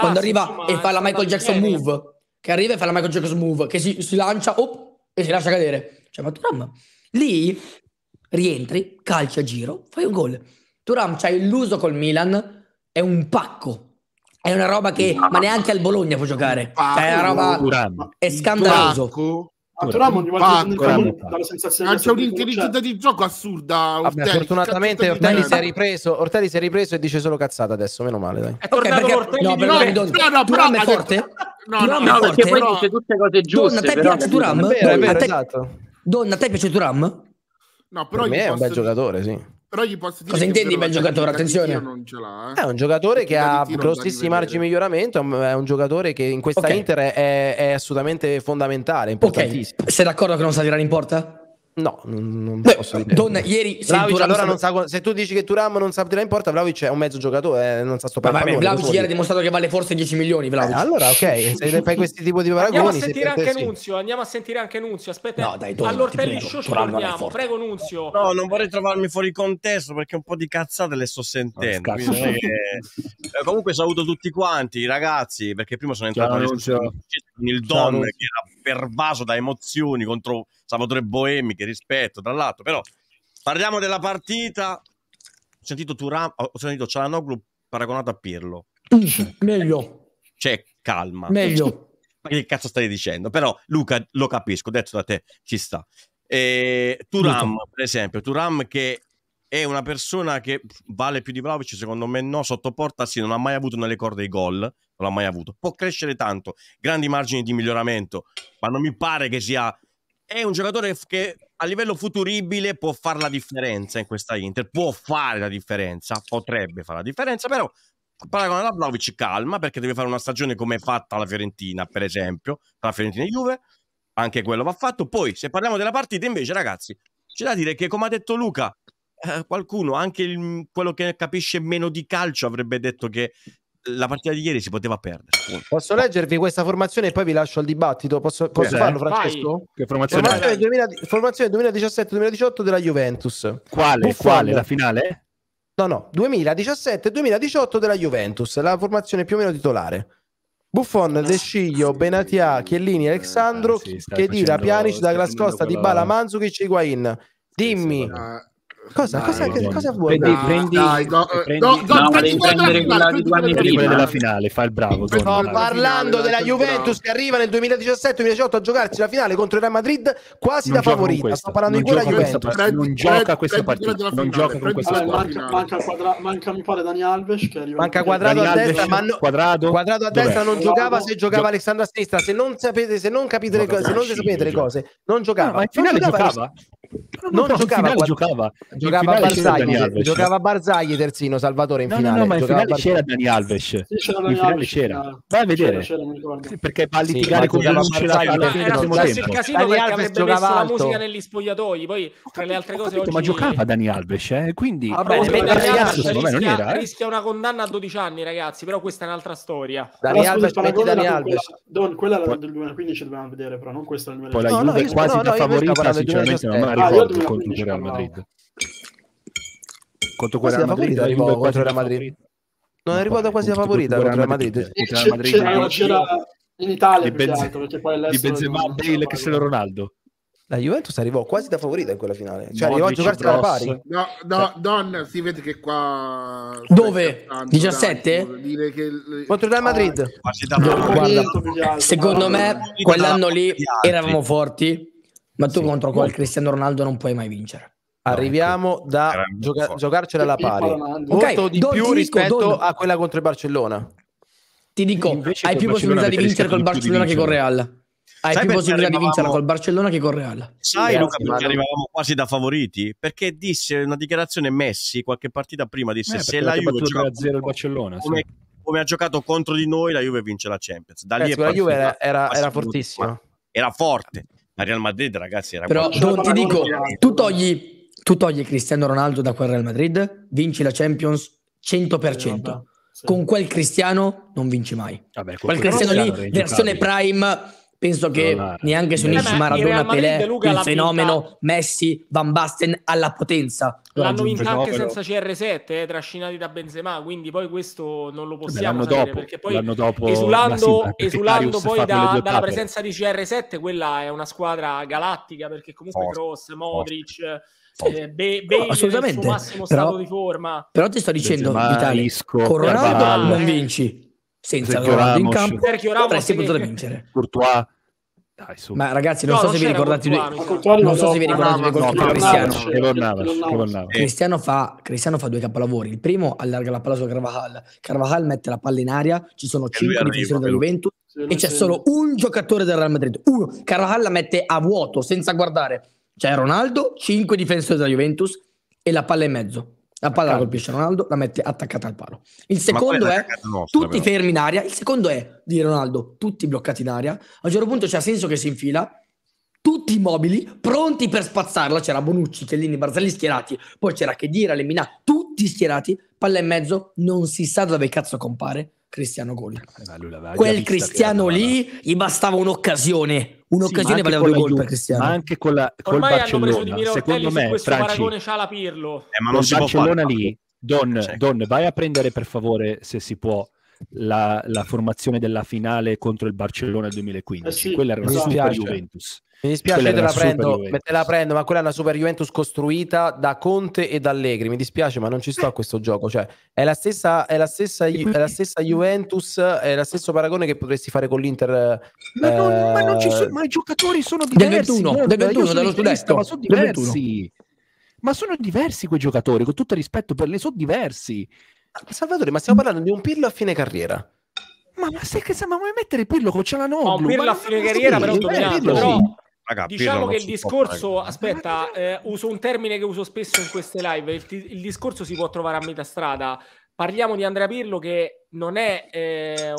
Quando arriva e fa la Michael Jackson eh. move, che arriva e fa la Michael Jackson move, che si, lancia e si lascia cadere. Cioè, ma Turam, lì rientri, calci a giro, fai un gol. Turam c'ha illuso col Milan, è un pacco. È una roba che, ma neanche al Bologna può giocare. Cioè, è una roba. È scandaloso a ogni volta che comune eh, dà la sensazione c'è un'intelligenza cioè di gioco assurda Ortelli. Vabbè, fortunatamente Ortelli si, è ripreso, Ortelli si è ripreso e dice solo cazzata adesso meno male dai. è tornato okay, perché... no, però, no, no, no, Turam è forte? no, no, no perché poi dice tutte cose giuste esatto. Donna, a te piace Turam? Donna, a te piace Turam? No, però per me è un bel giocatore, sì però gli posso dire Cosa intendi bel giocatore? Attenzione. Non ce l'ha, eh. eh è un giocatore che ha grossissimi margini di miglioramento, è un giocatore che in questa okay. Inter è, è assolutamente fondamentale, importantissimo. Ok, sei d'accordo che non sa tirare in porta? No, non, non Beh, posso dire. Donna, ieri se, Vlaovic, allora non sa, se tu dici che Turam non sa tirare in porta, Vlaovic è un mezzo giocatore, eh, non sa sto stoppare Vabbè, Vlaovic ieri ha dimostrato che vale forse 10 milioni, Vlaovic. Eh, allora, ok, se fai questi tipi di paragoni Andiamo a sentire anche sì. Nunzio, andiamo a sentire anche Nunzio, aspetta. No, dai, donna, all'ortelli show prego Nunzio. No, non vorrei trovarmi fuori contesto perché un po' di cazzate le sto sentendo, no, ah, quindi, eh, comunque saluto tutti quanti, i ragazzi, perché prima sono entrato Ciao, con il Ciao, Don Rossi. che era pervaso da emozioni contro Salvatore Boemi, che rispetto, dall'altro. Però parliamo della partita. Ho sentito, Turam, ho sentito Cialanoglu paragonato a Pirlo. Meglio. Cioè, calma. Meglio. Ma che cazzo stai dicendo? Però, Luca, lo capisco, detto da te, ci sta. E, Turam, Luca. per esempio, Turam che è una persona che vale più di Vlaovic, secondo me no, sottoporta sì, non ha mai avuto nelle corde i gol, non l'ha mai avuto. Può crescere tanto, grandi margini di miglioramento, ma non mi pare che sia... È un giocatore che a livello futuribile può fare la differenza in questa Inter, può fare la differenza, potrebbe fare la differenza, però paragone alla Vlaovic calma perché deve fare una stagione come è fatta la Fiorentina, per esempio, tra Fiorentina e Juve, anche quello va fatto. Poi, se parliamo della partita, invece, ragazzi, c'è da dire che, come ha detto Luca, eh, qualcuno, anche il, quello che capisce meno di calcio, avrebbe detto che la partita di ieri si poteva perdere. Posso leggervi questa formazione e poi vi lascio al dibattito? Posso, posso farlo, Francesco? Vai. Che formazione? Formazione, 2000, formazione 2017-2018 della Juventus. Quale? Buffon. Quale? La finale? No, no, 2017-2018 della Juventus, la formazione più o meno titolare. Buffon, ah, De Sciglio, Benatia, Chiellini, eh, Alexandro, eh, sì, Chedira, facendo, Pjanic, Douglas Costa, Di Bala, Manzukic, Higuain. Dimmi, Cosa, dai, cosa, dai, cosa vuoi? Prendi, no, prendi, dai, no, prendi, no, no, no prendi quella di due anni prima della finale, fa il bravo. Sto no, parlando della Juventus che arriva nel 2017-2018 a giocarsi la finale contro il Real Madrid, quasi non da favorita. Sto parlando non di quella Juventus. Pre- non gioca questa partita, non gioca con questa squadra. Manca, quadra- manca mi pare Dani Alves che arriva. Manca quadrato a destra, ma quadrato, a destra non giocava se giocava Alessandro a sinistra, se non sapete, se non capite le cose, se non sapete le cose, non giocava. Ma in finale giocava non, non giocava, finale, giocava, giocava, Barzagli, giocava Barzagli terzino Salvatore in no, finale. No, no, ma in finale Barzagli. c'era Dani Alves. in finale c'era. Vai a vedere. perché va a litigare con la alla fine Il casino Dani Alves giocava messo la musica negli spogliatoi, poi tra le altre cose Ma giocava Dani Alves, eh? quindi eh? rischia, una condanna a 12 anni, ragazzi, però questa è un'altra storia. Dani Alves, metti Dani Alves. Quella era del 2015 dobbiamo vedere, però non questa del 2015. Poi la Juve quasi da favorita, sinceramente, non me la Ah, ricordo ah, contro il Real Madrid. Contro quel Real Madrid, arrivò eh, contro Real Madrid. Non è arrivata quasi la favorita contro Real Madrid. C'era in Italia di Benzema, Bale, Cristiano Ronaldo. La Juventus arrivò quasi da favorita in quella finale, cioè no, arrivò a giocarsi alla pari. No, no, cioè Don, si vede che qua... Dove? 17? Dai, che... Contro il Real Madrid. Ah, guarda, guarda, secondo me quell'anno lì eravamo forti, ma tu sì, contro molto. Cristiano Ronaldo non puoi mai vincere. Arriviamo ecco. da gioca- giocarcela alla pari. Molto okay, di do, più rispetto dico, do, a quella contro il Barcellona. Ti dico, Invece hai più possibilità di vincere col Barcellona che con Real. Hai Sai più possibilità arrivavamo... di vincere col Barcellona che con Real. Sai, Luca, perché mano. arrivavamo quasi da favoriti? Perché disse una dichiarazione Messi qualche partita prima: disse eh, se la Juve gioca 0 il Barcellona, come, sì. come, ha giocato contro di noi, la Juve vince la Champions. Da eh, lì la Juve era, era, era fortissima. Era forte a Real Madrid, ragazzi, era Però non ti dico, tu togli, tu togli Cristiano Ronaldo da quel Real Madrid, vinci la Champions 100%. Esatto, sì. Con quel Cristiano non vinci mai. Vabbè, quel, quel Cristiano, Cristiano lì, versione prime penso che no, neanche su unisci Maradona, Pelé, Luca il fenomeno vinta. Messi, Van Basten alla potenza. L'hanno vinto anche senza CR7, eh, trascinati da Benzema, quindi poi questo non lo possiamo Beh, dopo, perché poi dopo esulando, sigla, esulando poi da, dalla presenza di CR7, quella è una squadra galattica, perché comunque Cross, Modric... Forse. Eh, Be- massimo però, stato di forma. Però ti sto dicendo, Vitali, con Ronaldo non vinci, senza Sergio Ronaldo in campo Sergio Ramos avresti potuto vincere Courtois dai, ma ragazzi non no, so non se vi ricordate due... non so se vi ricordate due gol Cristiano eh. Cristiano fa Cristiano fa due capolavori il primo allarga la palla su Carvajal Carvajal mette la palla in aria ci sono cinque difensori della Juventus e c'è solo un giocatore del Real Madrid uno Carvajal la mette a vuoto senza guardare c'è Ronaldo cinque difensori della Juventus e la palla in mezzo la palla la colpisce Ronaldo, la mette attaccata al palo. Il secondo è, è nostra, tutti però. fermi in aria. Il secondo è di Ronaldo, tutti bloccati in aria. A un certo punto c'è Senso che si infila, tutti immobili, pronti per spazzarla. C'era Bonucci, Chiellini, Barzelli schierati, poi c'era Chedira, Lemina, tutti schierati. Palla in mezzo, non si sa dove cazzo compare. Cristiano Gol. Eh, Quel Cristiano lì gli bastava un'occasione Un'occasione sì, valeva due gol per Cristiano. Ma anche con la col Ormai Barcellona, secondo me, Franci, Pirlo. Eh, ma non si Barcellona fare, lì, Don, Don, vai a prendere per favore, se si può, la, la formazione della finale contro il Barcellona del 2015. Eh sì, Quella era una esatto. Juventus. Mi dispiace, te la, prendo, te la, prendo, ma quella è una Super Juventus costruita da Conte e da Allegri. Mi dispiace, ma non ci sto a questo gioco. Cioè, è la stessa, è la stessa, è la stessa Juventus, è lo stesso paragone che potresti fare con l'Inter. Ma, eh, non, ma, non eh, sono, ma i giocatori sono diversi. Del 21, del 21 dello studente. Ma sono diversi. Ma sono diversi quei giocatori, con tutto il rispetto per le sono diversi. Salvatore, ma stiamo parlando di un pillo a fine carriera. Ma, ma sai che ma vuoi mettere Pirlo con Cialanoglu? No, Pirlo a fine carriera, però, eh, però, Raga, diciamo che il discorso, aspetta, eh, uso un termine che uso spesso in queste live, il, il, discorso si può trovare a metà strada. Parliamo di Andrea Pirlo che non è eh,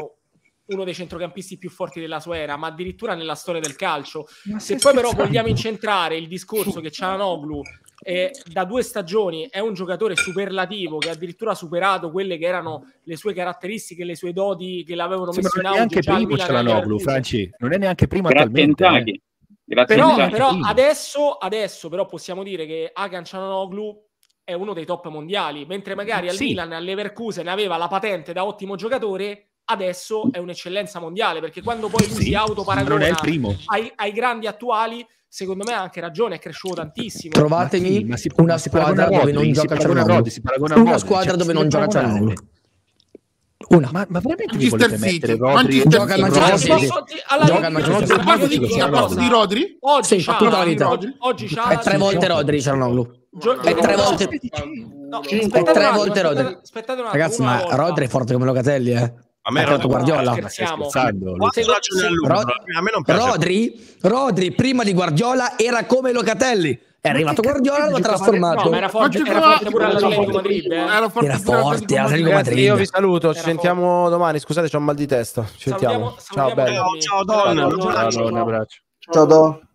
uno dei centrocampisti più forti della sua era, ma addirittura nella storia del calcio. Ma Se poi però vogliamo incentrare il discorso che Cialanoglu eh, da due stagioni è un giocatore superlativo che ha addirittura superato quelle che erano le sue caratteristiche, le sue doti che l'avevano messo in auge. Non è neanche primo Cialanoglu, Franci, non è neanche prima attualmente. Tentati. Eh. Grazie però, però adesso, adesso però possiamo dire che Akan Cianoglu è uno dei top mondiali, mentre magari al sì. Milan, all'Everkusen aveva la patente da ottimo giocatore, adesso è un'eccellenza mondiale, perché quando poi lui sì, si autoparagona ai, ai, grandi attuali, secondo me ha anche ragione, è cresciuto tantissimo. Trovatemi ma sì, ma si, una squadra dove non gioca Cianoglu. Una squadra cioè, dove non gioca Cianoglu. Una. Ma, ma veramente mi volete City. mettere Rodri? Gioca al Manchester City. Gioca A posto di Rodri? Oggi c'ha Rodri. Oggi c'ha... È tre volte Rodri, Cialanoglu. Gio- è tre volte... No, è tre volte Rodri. Ragazzi, ma Rodri è forte come Locatelli, eh. A me era Guardiola. Rodri, Rodri prima di Guardiola era come Locatelli. È arrivato Guardiola, l'ha trasformato. No, ma era forte, era forte pure all'Atletico Madrid. Eh. Era forte, era forte all'Atletico Madrid. Io vi saluto, ci sentiamo domani. Scusate, c'ho un mal di testa. Ci sentiamo. Ciao, bello. Ciao, Don. Un abbraccio. Ciao, Don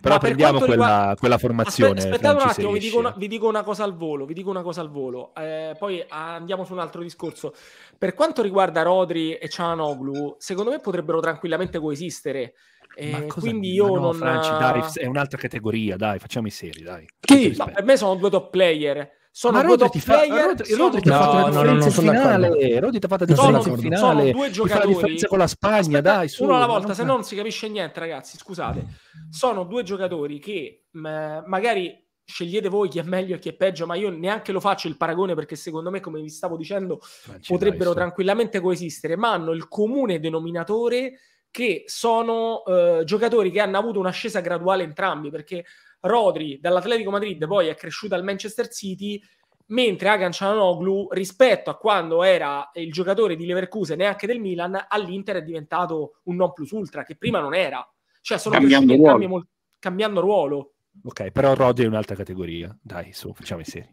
però no, prendiamo per quella, riguarda... quella, formazione. aspettate un attimo, vi dico, una, vi dico, una, cosa al volo, vi dico una cosa al volo. Eh, poi andiamo su un altro discorso. Per quanto riguarda Rodri e Cianoglu, secondo me potrebbero tranquillamente coesistere. Eh, quindi io no, non... Franci, dai, è un'altra categoria, dai, facciamo i seri, dai. Chi? No, per me sono due top player. Sono ma due Rodri top player. Fa... Rodri, ti ha fatto la differenza finale. Rodri ti ha fatto la differenza finale. Sono due giocatori. Fa la differenza con la Spagna, Aspetta, dai, su. Uno alla volta, non... se no non si capisce niente, ragazzi, scusate. Sono due giocatori che mh, mm, magari scegliete voi chi è meglio e chi è peggio, ma io neanche lo faccio il paragone perché secondo me, come vi stavo dicendo, Franci, potrebbero dai, tranquillamente coesistere, ma hanno il comune denominatore che sono eh, giocatori che hanno avuto un'ascesa graduale entrambi, perché Rodri dall'Atletico Madrid poi è cresciuto al Manchester City, mentre Agan Cianoglu, rispetto a quando era il giocatore di Leverkusen e neanche del Milan, all'Inter è diventato un non plus ultra, che prima non era. Cioè sono cambiando ruolo. Cambiamo, cambiando ruolo. Ok, però Rodri è un'altra categoria. Dai, su, facciamo i seri.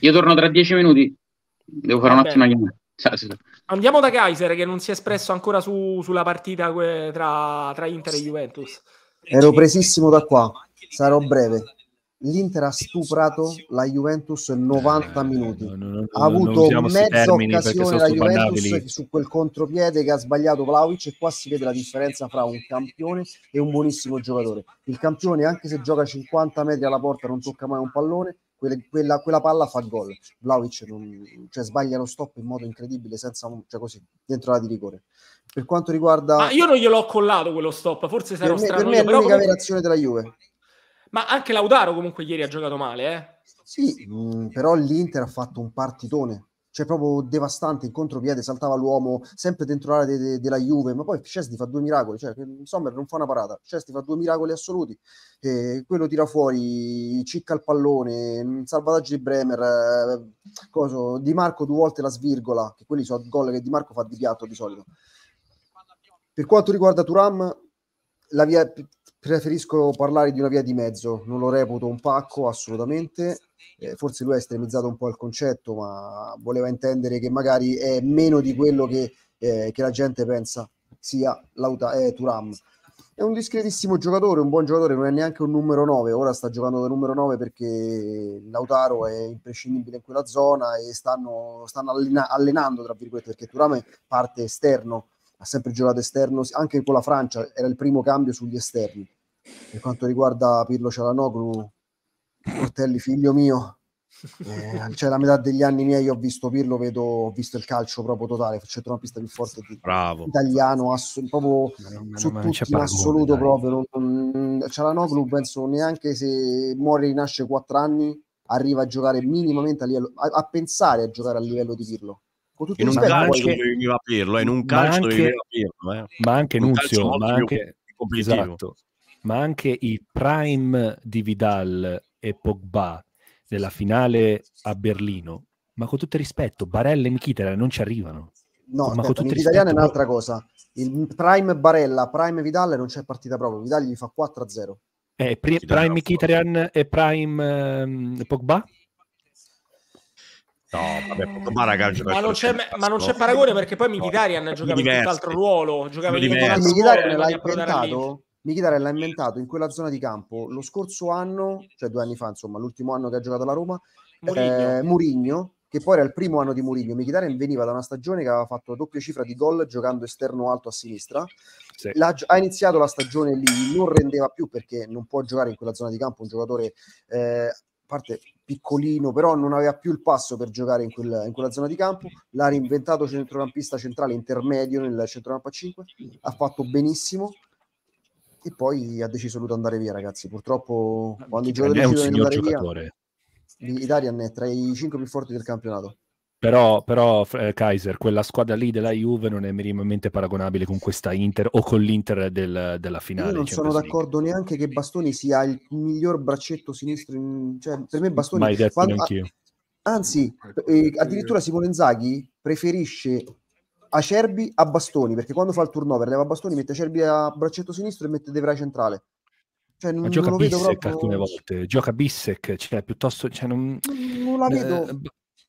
Io torno tra dieci minuti. Devo fare un attimo una chiamata. Andiamo da Kaiser che non si è espresso ancora su, sulla partita que- tra, tra, Inter e Juventus. Ero presissimo da qua, sarò breve. L'Inter ha stuprato la Juventus 90 eh, minuti. Eh, no, no, no, ha avuto mezza occasione la Juventus su quel contropiede che ha sbagliato Vlaovic e qua si vede la differenza fra un campione e un buonissimo giocatore. Il campione anche se gioca 50 metri alla porta non tocca mai un pallone, quella, quella, quella palla fa gol. Vlaovic non, cioè, sbaglia lo stop in modo incredibile, senza, cioè così, dentro la di rigore. Per quanto riguarda... Ma ah, io non gliel'ho collato quello stop, forse sarò per me, strano. Per me io, è l'unica comunque... vera azione della Juve. Ma anche Laudaro, comunque ieri ha giocato male, eh? Sì, mh, mm, però l'Inter ha fatto un partitone cioè proprio devastante in contropiede, saltava l'uomo sempre dentro l'area de- de- della Juve, ma poi Cesti fa due miracoli, cioè insomma mm, non fa una parata, Cesti fa due miracoli assoluti, eh, quello tira fuori Cicca il pallone, mm, salvataggio di Bremer, eh, coso, Di Marco due volte la svirgola, che quelli sono gol che Di Marco fa di piatto di solito. Per quanto riguarda Turam, la via, preferisco parlare di una via di mezzo, non lo reputo un pacco assolutamente. Eh, forse lui ha estremizzato un po' il concetto, ma voleva intendere che magari è meno di quello che, eh, che la gente pensa sia Lauta, eh, Turam. È un discretissimo giocatore, un buon giocatore, non è neanche un numero 9. Ora sta giocando da numero 9 perché Lautaro è imprescindibile in quella zona e stanno, stanno allena- allenando, tra virgolette, perché Turam parte esterno ha sempre giocato esterno, anche con la Francia era il primo cambio sugli esterni. Per quanto riguarda Pirlo Cialanoglu, Portelli figlio mio, eh, cioè la metà degli anni miei ho visto Pirlo, vedo, ho visto il calcio proprio totale, faccio una pista più forte di Bravo. italiano, ass- proprio non, su non, tutti in assoluto dai. proprio. Non, mm, Cialanoglu penso neanche se muore e rinasce 4 anni arriva a giocare minimamente a livello, a, a pensare a giocare a livello di Pirlo. In un, calcio che... Pirlo, eh, in un calcio ma anche, Pirlo, eh. ma anche Nunzio, ma anche esatto ma anche i prime di Vidal e Pogba nella finale a Berlino, ma con tutto il rispetto, Barella e Mkhitaryan non ci arrivano. No, ma aspetta, in rispetto... italiano è un'altra cosa. Il prime Barella, prime Vidal non c'è partita proprio, Vidal gli fa 4-0. Eh, pre- prime Mkhitaryan e prime um, Pogba? No, vabbè, eh, Pogba raga, ma, non c'è, ma, non c'è paragone perché poi Mkhitaryan no, giocava in tutt'altro ruolo, giocava in tutt'altro ruolo, l'ha improntato Michitarella l'ha inventato in quella zona di campo lo scorso anno, cioè due anni fa, insomma, l'ultimo anno che ha giocato la Roma, Murigno, eh, Murigno che poi era il primo anno di Murigno. Michitaren veniva da una stagione che aveva fatto doppia cifra di gol giocando esterno alto a sinistra. Sì. La, ha iniziato la stagione lì, non rendeva più perché non può giocare in quella zona di campo un giocatore. Eh, parte piccolino, però non aveva più il passo per giocare in, quel, in, quella zona di campo. L'ha reinventato centrocampista centrale intermedio nel centrocampo a 5. Ha fatto benissimo e poi ha deciso lui di andare via, ragazzi. Purtroppo, quando i giocatori decidono di andare giocatore. via, l'Italian è tra i cinque più forti del campionato. Però, però eh, Kaiser, quella squadra lì della Juve non è minimamente paragonabile con questa Inter o con l'Inter del, della finale. Io non sono League. d'accordo neanche che Bastoni sia il miglior braccetto sinistro. In... Cioè, per me Bastoni... Mai detto quando... neanch'io. Anzi, ecco, eh, eh, addirittura Simone Zaghi preferisce Acerbi a bastoni, perché quando fa il turnover leva bastoni, mette Acerbi a braccetto sinistro e mette De Vrij centrale. Cioè, non, gioca non Bissec proprio... alcune volte, gioca Bissec, cioè piuttosto... Cioè, non... non la vedo... Eh,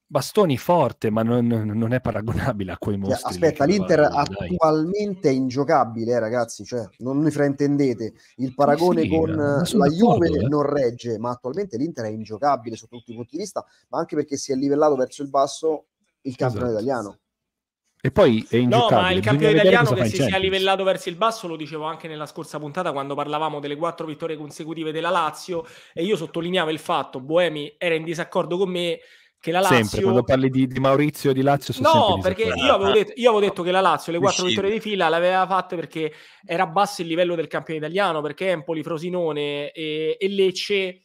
bastoni forte, ma non, non, è paragonabile a quei cioè, mostri. aspetta, l'Inter attualmente è ingiocabile, eh, ragazzi, cioè, non mi fraintendete. Il paragone sì, con la Juve eh. non regge, ma attualmente l'Inter è ingiocabile sotto tutti i punti di vista, ma anche perché si è livellato verso il basso il campionato esatto. italiano. E poi è No, ma il campione italiano che si sia livellato verso il basso, lo dicevo anche nella scorsa puntata quando parlavamo delle quattro vittorie consecutive della Lazio e io sottolineavo il fatto, Boemi era in disaccordo con me che la Lazio... Sempre, quando parli di, di Maurizio e di Lazio No, perché io avevo, detto, io avevo, detto, che la Lazio le quattro sì. vittorie di fila l'aveva fatte perché era basso il livello del campione italiano, perché Empoli, Frosinone e, e Lecce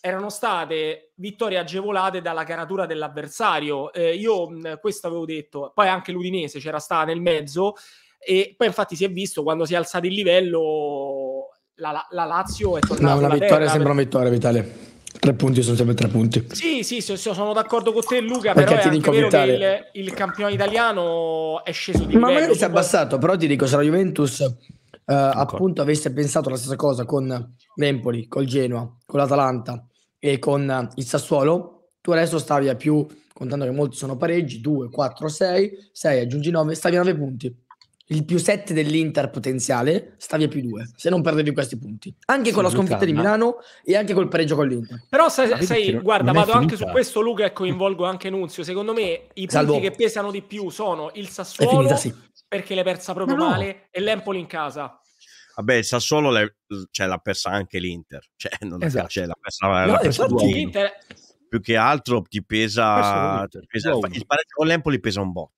erano state vittorie agevolate dalla caratura dell'avversario. Eh, io mh, questo avevo detto, poi anche l'Udinese c'era stata nel mezzo e poi infatti si è visto quando si è alzato il livello la, la, la Lazio è tornata no, una vittoria terra, sembra una vittoria Vitale tre punti sono sempre tre punti sì sì sono d'accordo con te Luca Perché però ti è dico anche vero il, il, campione italiano è sceso di più. ma magari si è abbassato però ti dico se la Juventus eh, appunto avesse pensato la stessa cosa con l'Empoli, col Genoa, con l'Atalanta e con il Sassuolo, tu adesso stavi a più, contando che molti sono pareggi, 2, 4, 6, 6 aggiungi 9, stavi a 9 punti. Il più 7 dell'Inter potenziale stavi a più 2, se non perdevi questi punti. Anche sì, con la sconfitta Luca, di Milano ma... e anche col pareggio con l'Inter. Però sai, sai non, guarda, vado anche su questo Luca e coinvolgo anche Nunzio. Secondo me i Salvo. punti che pesano di più sono il Sassuolo, finita, sì. perché l'hai persa proprio no, no. male, e l'Empoli in casa Vabbè, il Sassuolo mhmm, cioè, l'ha cioè, persa anche l'Inter, cioè, non esatto. c'è, cioè, l'ha persa, no, l'ha persa l'Inter. Più che altro ti pesa, pesa oh. il pareggio con l'Empoli pesa un botto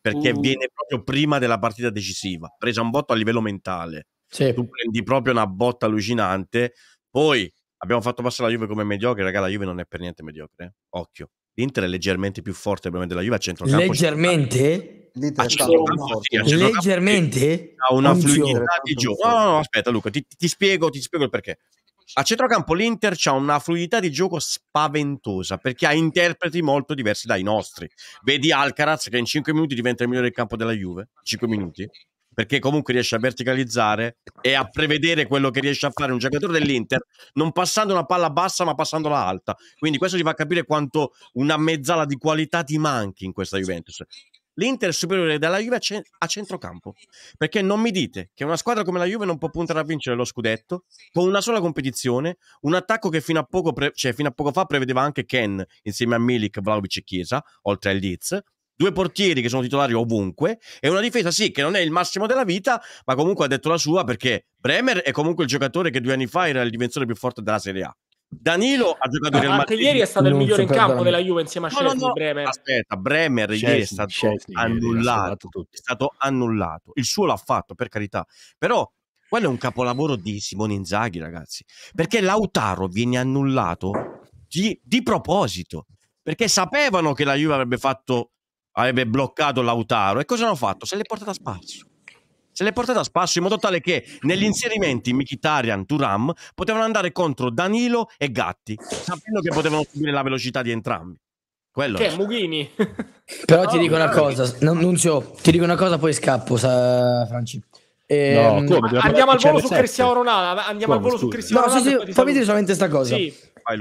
perché uh. viene proprio prima della partita decisiva, presa un botto a livello mentale. Sì. Tu prendi proprio una botta allucinante, poi abbiamo fatto passare la Juve come mediocre, raga, la Juve non è per niente mediocre, eh? occhio. L'Inter è leggermente più forte della Juve a centrocampo. Leggermente? Dite, leggermente ha una fluidità di gioco. No, no, aspetta, Luca, ti, ti, spiego, ti spiego il perché. A centrocampo l'Inter ha una fluidità di gioco spaventosa perché ha interpreti molto diversi dai nostri. Vedi Alcaraz che in 5 minuti diventa il migliore del campo della Juve, 5 minuti, perché comunque riesce a verticalizzare e a prevedere quello che riesce a fare un giocatore dell'Inter, non passando una palla bassa ma passandola alta. Quindi questo ti fa capire quanto una mezzala di qualità ti manchi in questa Juventus l'Inter è superiore dalla Juve a, centrocampo. Perché non mi dite che una squadra come la Juve non può puntare a vincere lo scudetto con una sola competizione, un attacco che fino a poco, pre- cioè fino a poco fa prevedeva anche Ken insieme a Milik, Vlaovic e Chiesa, oltre al Leeds, due portieri che sono titolari ovunque e una difesa sì che non è il massimo della vita ma comunque ha detto la sua perché Bremer è comunque il giocatore che due anni fa era il difensore più forte della Serie A Danilo ha giocato ah, nel Anche ieri è stato il migliore in campo della Juve insieme a Scesni, no, no, no. Bremer. Aspetta, Bremer Chesney, ieri è stato Chesney, annullato. È stato annullato. Il suo l'ha fatto, per carità. Però quello è un capolavoro di Simone Inzaghi, ragazzi. Perché Lautaro viene annullato di, di proposito. Perché sapevano che la Juve avrebbe fatto avrebbe bloccato Lautaro e cosa hanno fatto? Se l'è portata a spazio se l'è portata a spasso in modo tale che negli inserimenti Mkhitaryan, Turam potevano andare contro Danilo e Gatti, sapendo che potevano subire la velocità di entrambi. Quello che è Mughini. Però no, ti dico una cosa, no, Nunzio, ti dico una cosa poi scappo, sa... Franci. no, ehm, Come, andiamo al volo su Cristiano Ronaldo, andiamo come, al volo scusa. su Cristiano Ronaldo. No, sì, sì, fammi dire solamente questa cosa. Sì.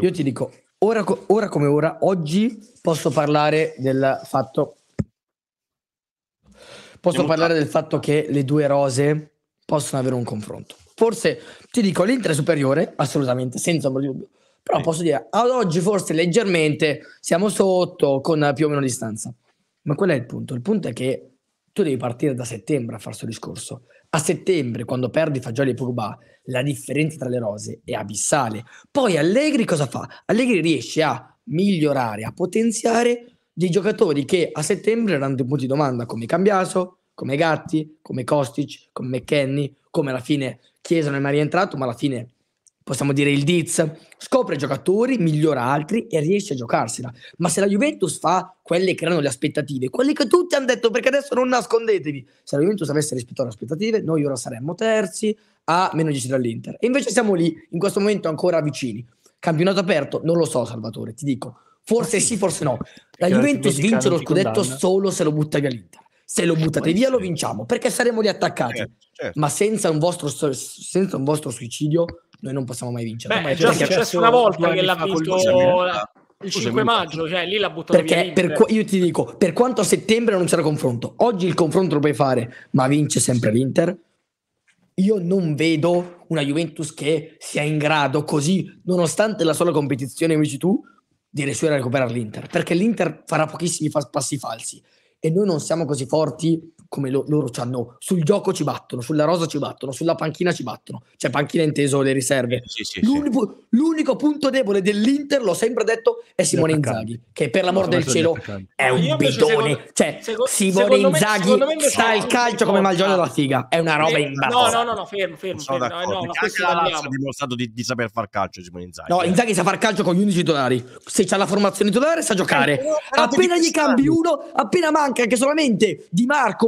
Io ti dico, ora, ora come ora, oggi posso parlare del fatto Posso parlare del fatto che le due rose possono avere un confronto. Forse ti dico l'Inter è superiore, assolutamente, senza ombra di dubbio. Però posso dire ad oggi forse leggermente siamo sotto con più o meno distanza. Ma qual è il punto? Il punto è che tu devi partire da settembre a fare questo discorso. A settembre, quando perdi Fagioli e Pogba, la differenza tra le rose è abissale. Poi Allegri cosa fa? Allegri riesce a migliorare, a potenziare dei giocatori che a settembre erano dei punti di domanda come Cambiaso, come Gatti, come Kostic, come McKenny, come alla fine Chiesa non è mai rientrato, ma alla fine possiamo dire il Diz, scopre giocatori, migliora altri e riesce a giocarsela. Ma se la Juventus fa quelle che erano le aspettative, quelle che tutti hanno detto perché adesso non nascondetevi, se la Juventus avesse rispettato le aspettative, noi ora saremmo terzi a meno 10 dall'Inter. E invece siamo lì, in questo momento ancora vicini. Campionato aperto? Non lo so Salvatore, ti dico. Forse sì, forse no. La Juventus vince lo scudetto solo se lo butta via l'Inter. Se lo eh, buttate via lo vinciamo, perché saremo riattaccati. Certo, certo. Ma senza un, vostro, senza un, vostro, suicidio noi non possiamo mai vincere. Beh, è già successo una volta che l'ha vinto il 5 maggio, cioè lì l'ha buttato perché per qu- io ti dico, per quanto a settembre non c'era confronto, oggi il confronto lo puoi fare, ma vince sempre sì. l'Inter. Io non vedo una Juventus che sia in grado così, nonostante la sola competizione, amici tu, di riuscire a recuperare l'Inter, perché l'Inter farà pochissimi passi falsi e noi non siamo così forti come lo, loro ci hanno sul gioco ci battono, sulla rosa ci battono, sulla panchina ci battono, cioè panchina inteso le riserve. Sì, sì, l'unico, sì. l'unico, punto debole dell'Inter, l'ho sempre detto, è Simone Inzaghi, che per l'amor del cielo è un Io bidone, cioè secondo, Simone secondo Inzaghi me, me sta al calcio come Malgione della figa, è una roba in No, no, no, no, fermo, fermo, fermo. No, no, ha dimostrato di, di, saper far calcio Simone Inzaghi. No, Inzaghi sa far calcio con gli 11 titolari. Se c'ha la formazione titolare sa giocare. Eh, appena gli cambi uno, appena manca anche solamente Di Marco,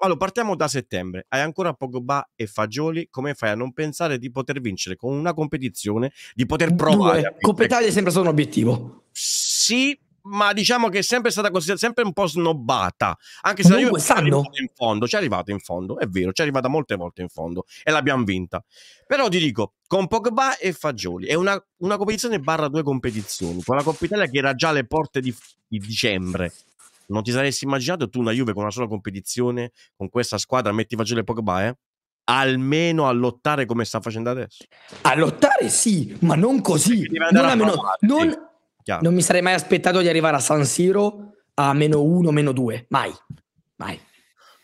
Allora, partiamo da settembre. Hai ancora Pogba e Fagioli. Come fai a non pensare di poter vincere con una competizione, di poter provare? Coppa Italia è sempre stato un obiettivo. Sì, ma diciamo che è sempre stata così, sempre un po' snobbata. Anche se Comunque, la Juve è in fondo, ci è arrivata in fondo, è vero, ci è arrivata molte volte in fondo e l'abbiamo vinta. Però ti dico, con Pogba e Fagioli, è una, una competizione barra due competizioni, con la Coppa Italia che era già alle porte di, di dicembre non ti saresti immaginato tu una Juve con una sola competizione, con questa squadra, metti facile Pogba, eh? almeno a lottare come sta facendo adesso. A lottare sì, ma non così. Non, a meno, non, non, mi sarei mai aspettato di arrivare a San Siro a meno 1, meno due Mai, mai.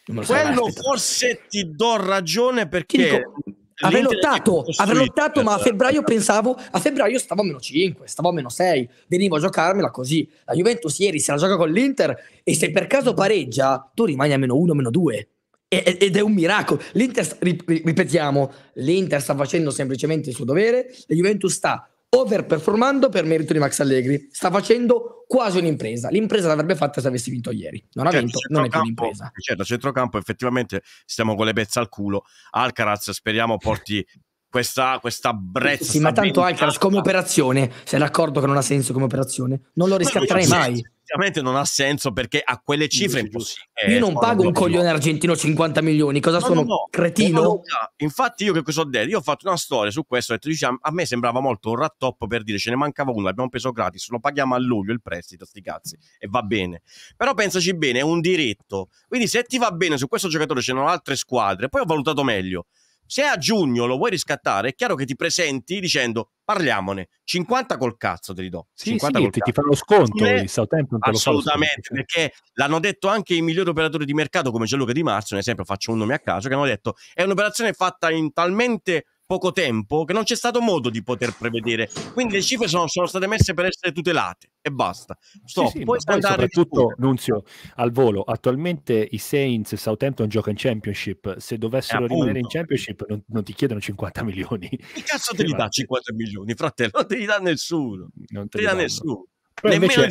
Quello forse ti do ragione perché dico, avrei lottato, avrei lottato, ma a esatto. febbraio pensavo, a febbraio stavo a meno 5, stavo a meno 6, venivo a giocarmela così. La Juventus ieri se la gioca con l'Inter e se per caso pareggia, tu rimani a meno 1, meno 2. Ed è un miracolo. L'Inter, ripetiamo, l'Inter sta facendo semplicemente il suo dovere, la Juventus sta overperformando per merito di Max Allegri. Sta facendo quasi un'impresa. L'impresa l'avrebbe fatta se avessi vinto ieri. Non ha certo, vinto, non è più un'impresa. Certo, centrocampo effettivamente stiamo con le pezze al culo. Alcaraz speriamo porti questa, questa brezza. Sì, ma tanto Alcaraz come operazione, sei d'accordo che non ha senso come operazione? Non lo riscatterei mai effettivamente non ha senso perché a quelle cifre è impossibile. Io non eh, pago un coglione argentino 50 milioni, cosa no, sono? No, no, cretino? Infatti io che cosa ho detto? Io ho fatto una storia su questo, ho detto, diciamo, a me sembrava molto un rattoppo per dire ce ne mancava uno, l'abbiamo preso gratis, lo paghiamo a luglio il prestito, sti cazzi, e va bene. Però pensaci bene, è un diritto. Quindi se ti va bene su questo giocatore ce ne sono altre squadre, poi ho valutato meglio. Se a giugno lo vuoi riscattare, è chiaro che ti presenti dicendo parliamone, 50 col cazzo te li do. Sì, 50 sì, col ti, cazzo. ti fa lo sconto il Southampton. Assolutamente, lo cioè. perché l'hanno detto anche i migliori operatori di mercato come Gianluca Di Marzio, un esempio faccio un nome a caso, che hanno detto è un'operazione fatta in talmente poco tempo che non c'è stato modo di poter prevedere. Quindi le cifre sono, sono state messe per essere tutelate e basta. Stop. Sì, sì, poi poi soprattutto, Nunzio, al volo, attualmente i Saints e Southampton gioca in Championship. Se dovessero eh, rimanere in Championship non, non, ti chiedono 50 milioni. Che cazzo te li dà 50 milioni, fratello? Non te li dà nessuno. Non te, te li dà nessuno. Nemmeno è, è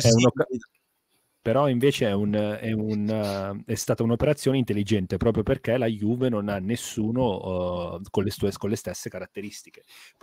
però invece è, un, è, un, è, stata un'operazione intelligente proprio perché la Juve non ha nessuno uh, con, le, sue, con, le stesse caratteristiche. Poi,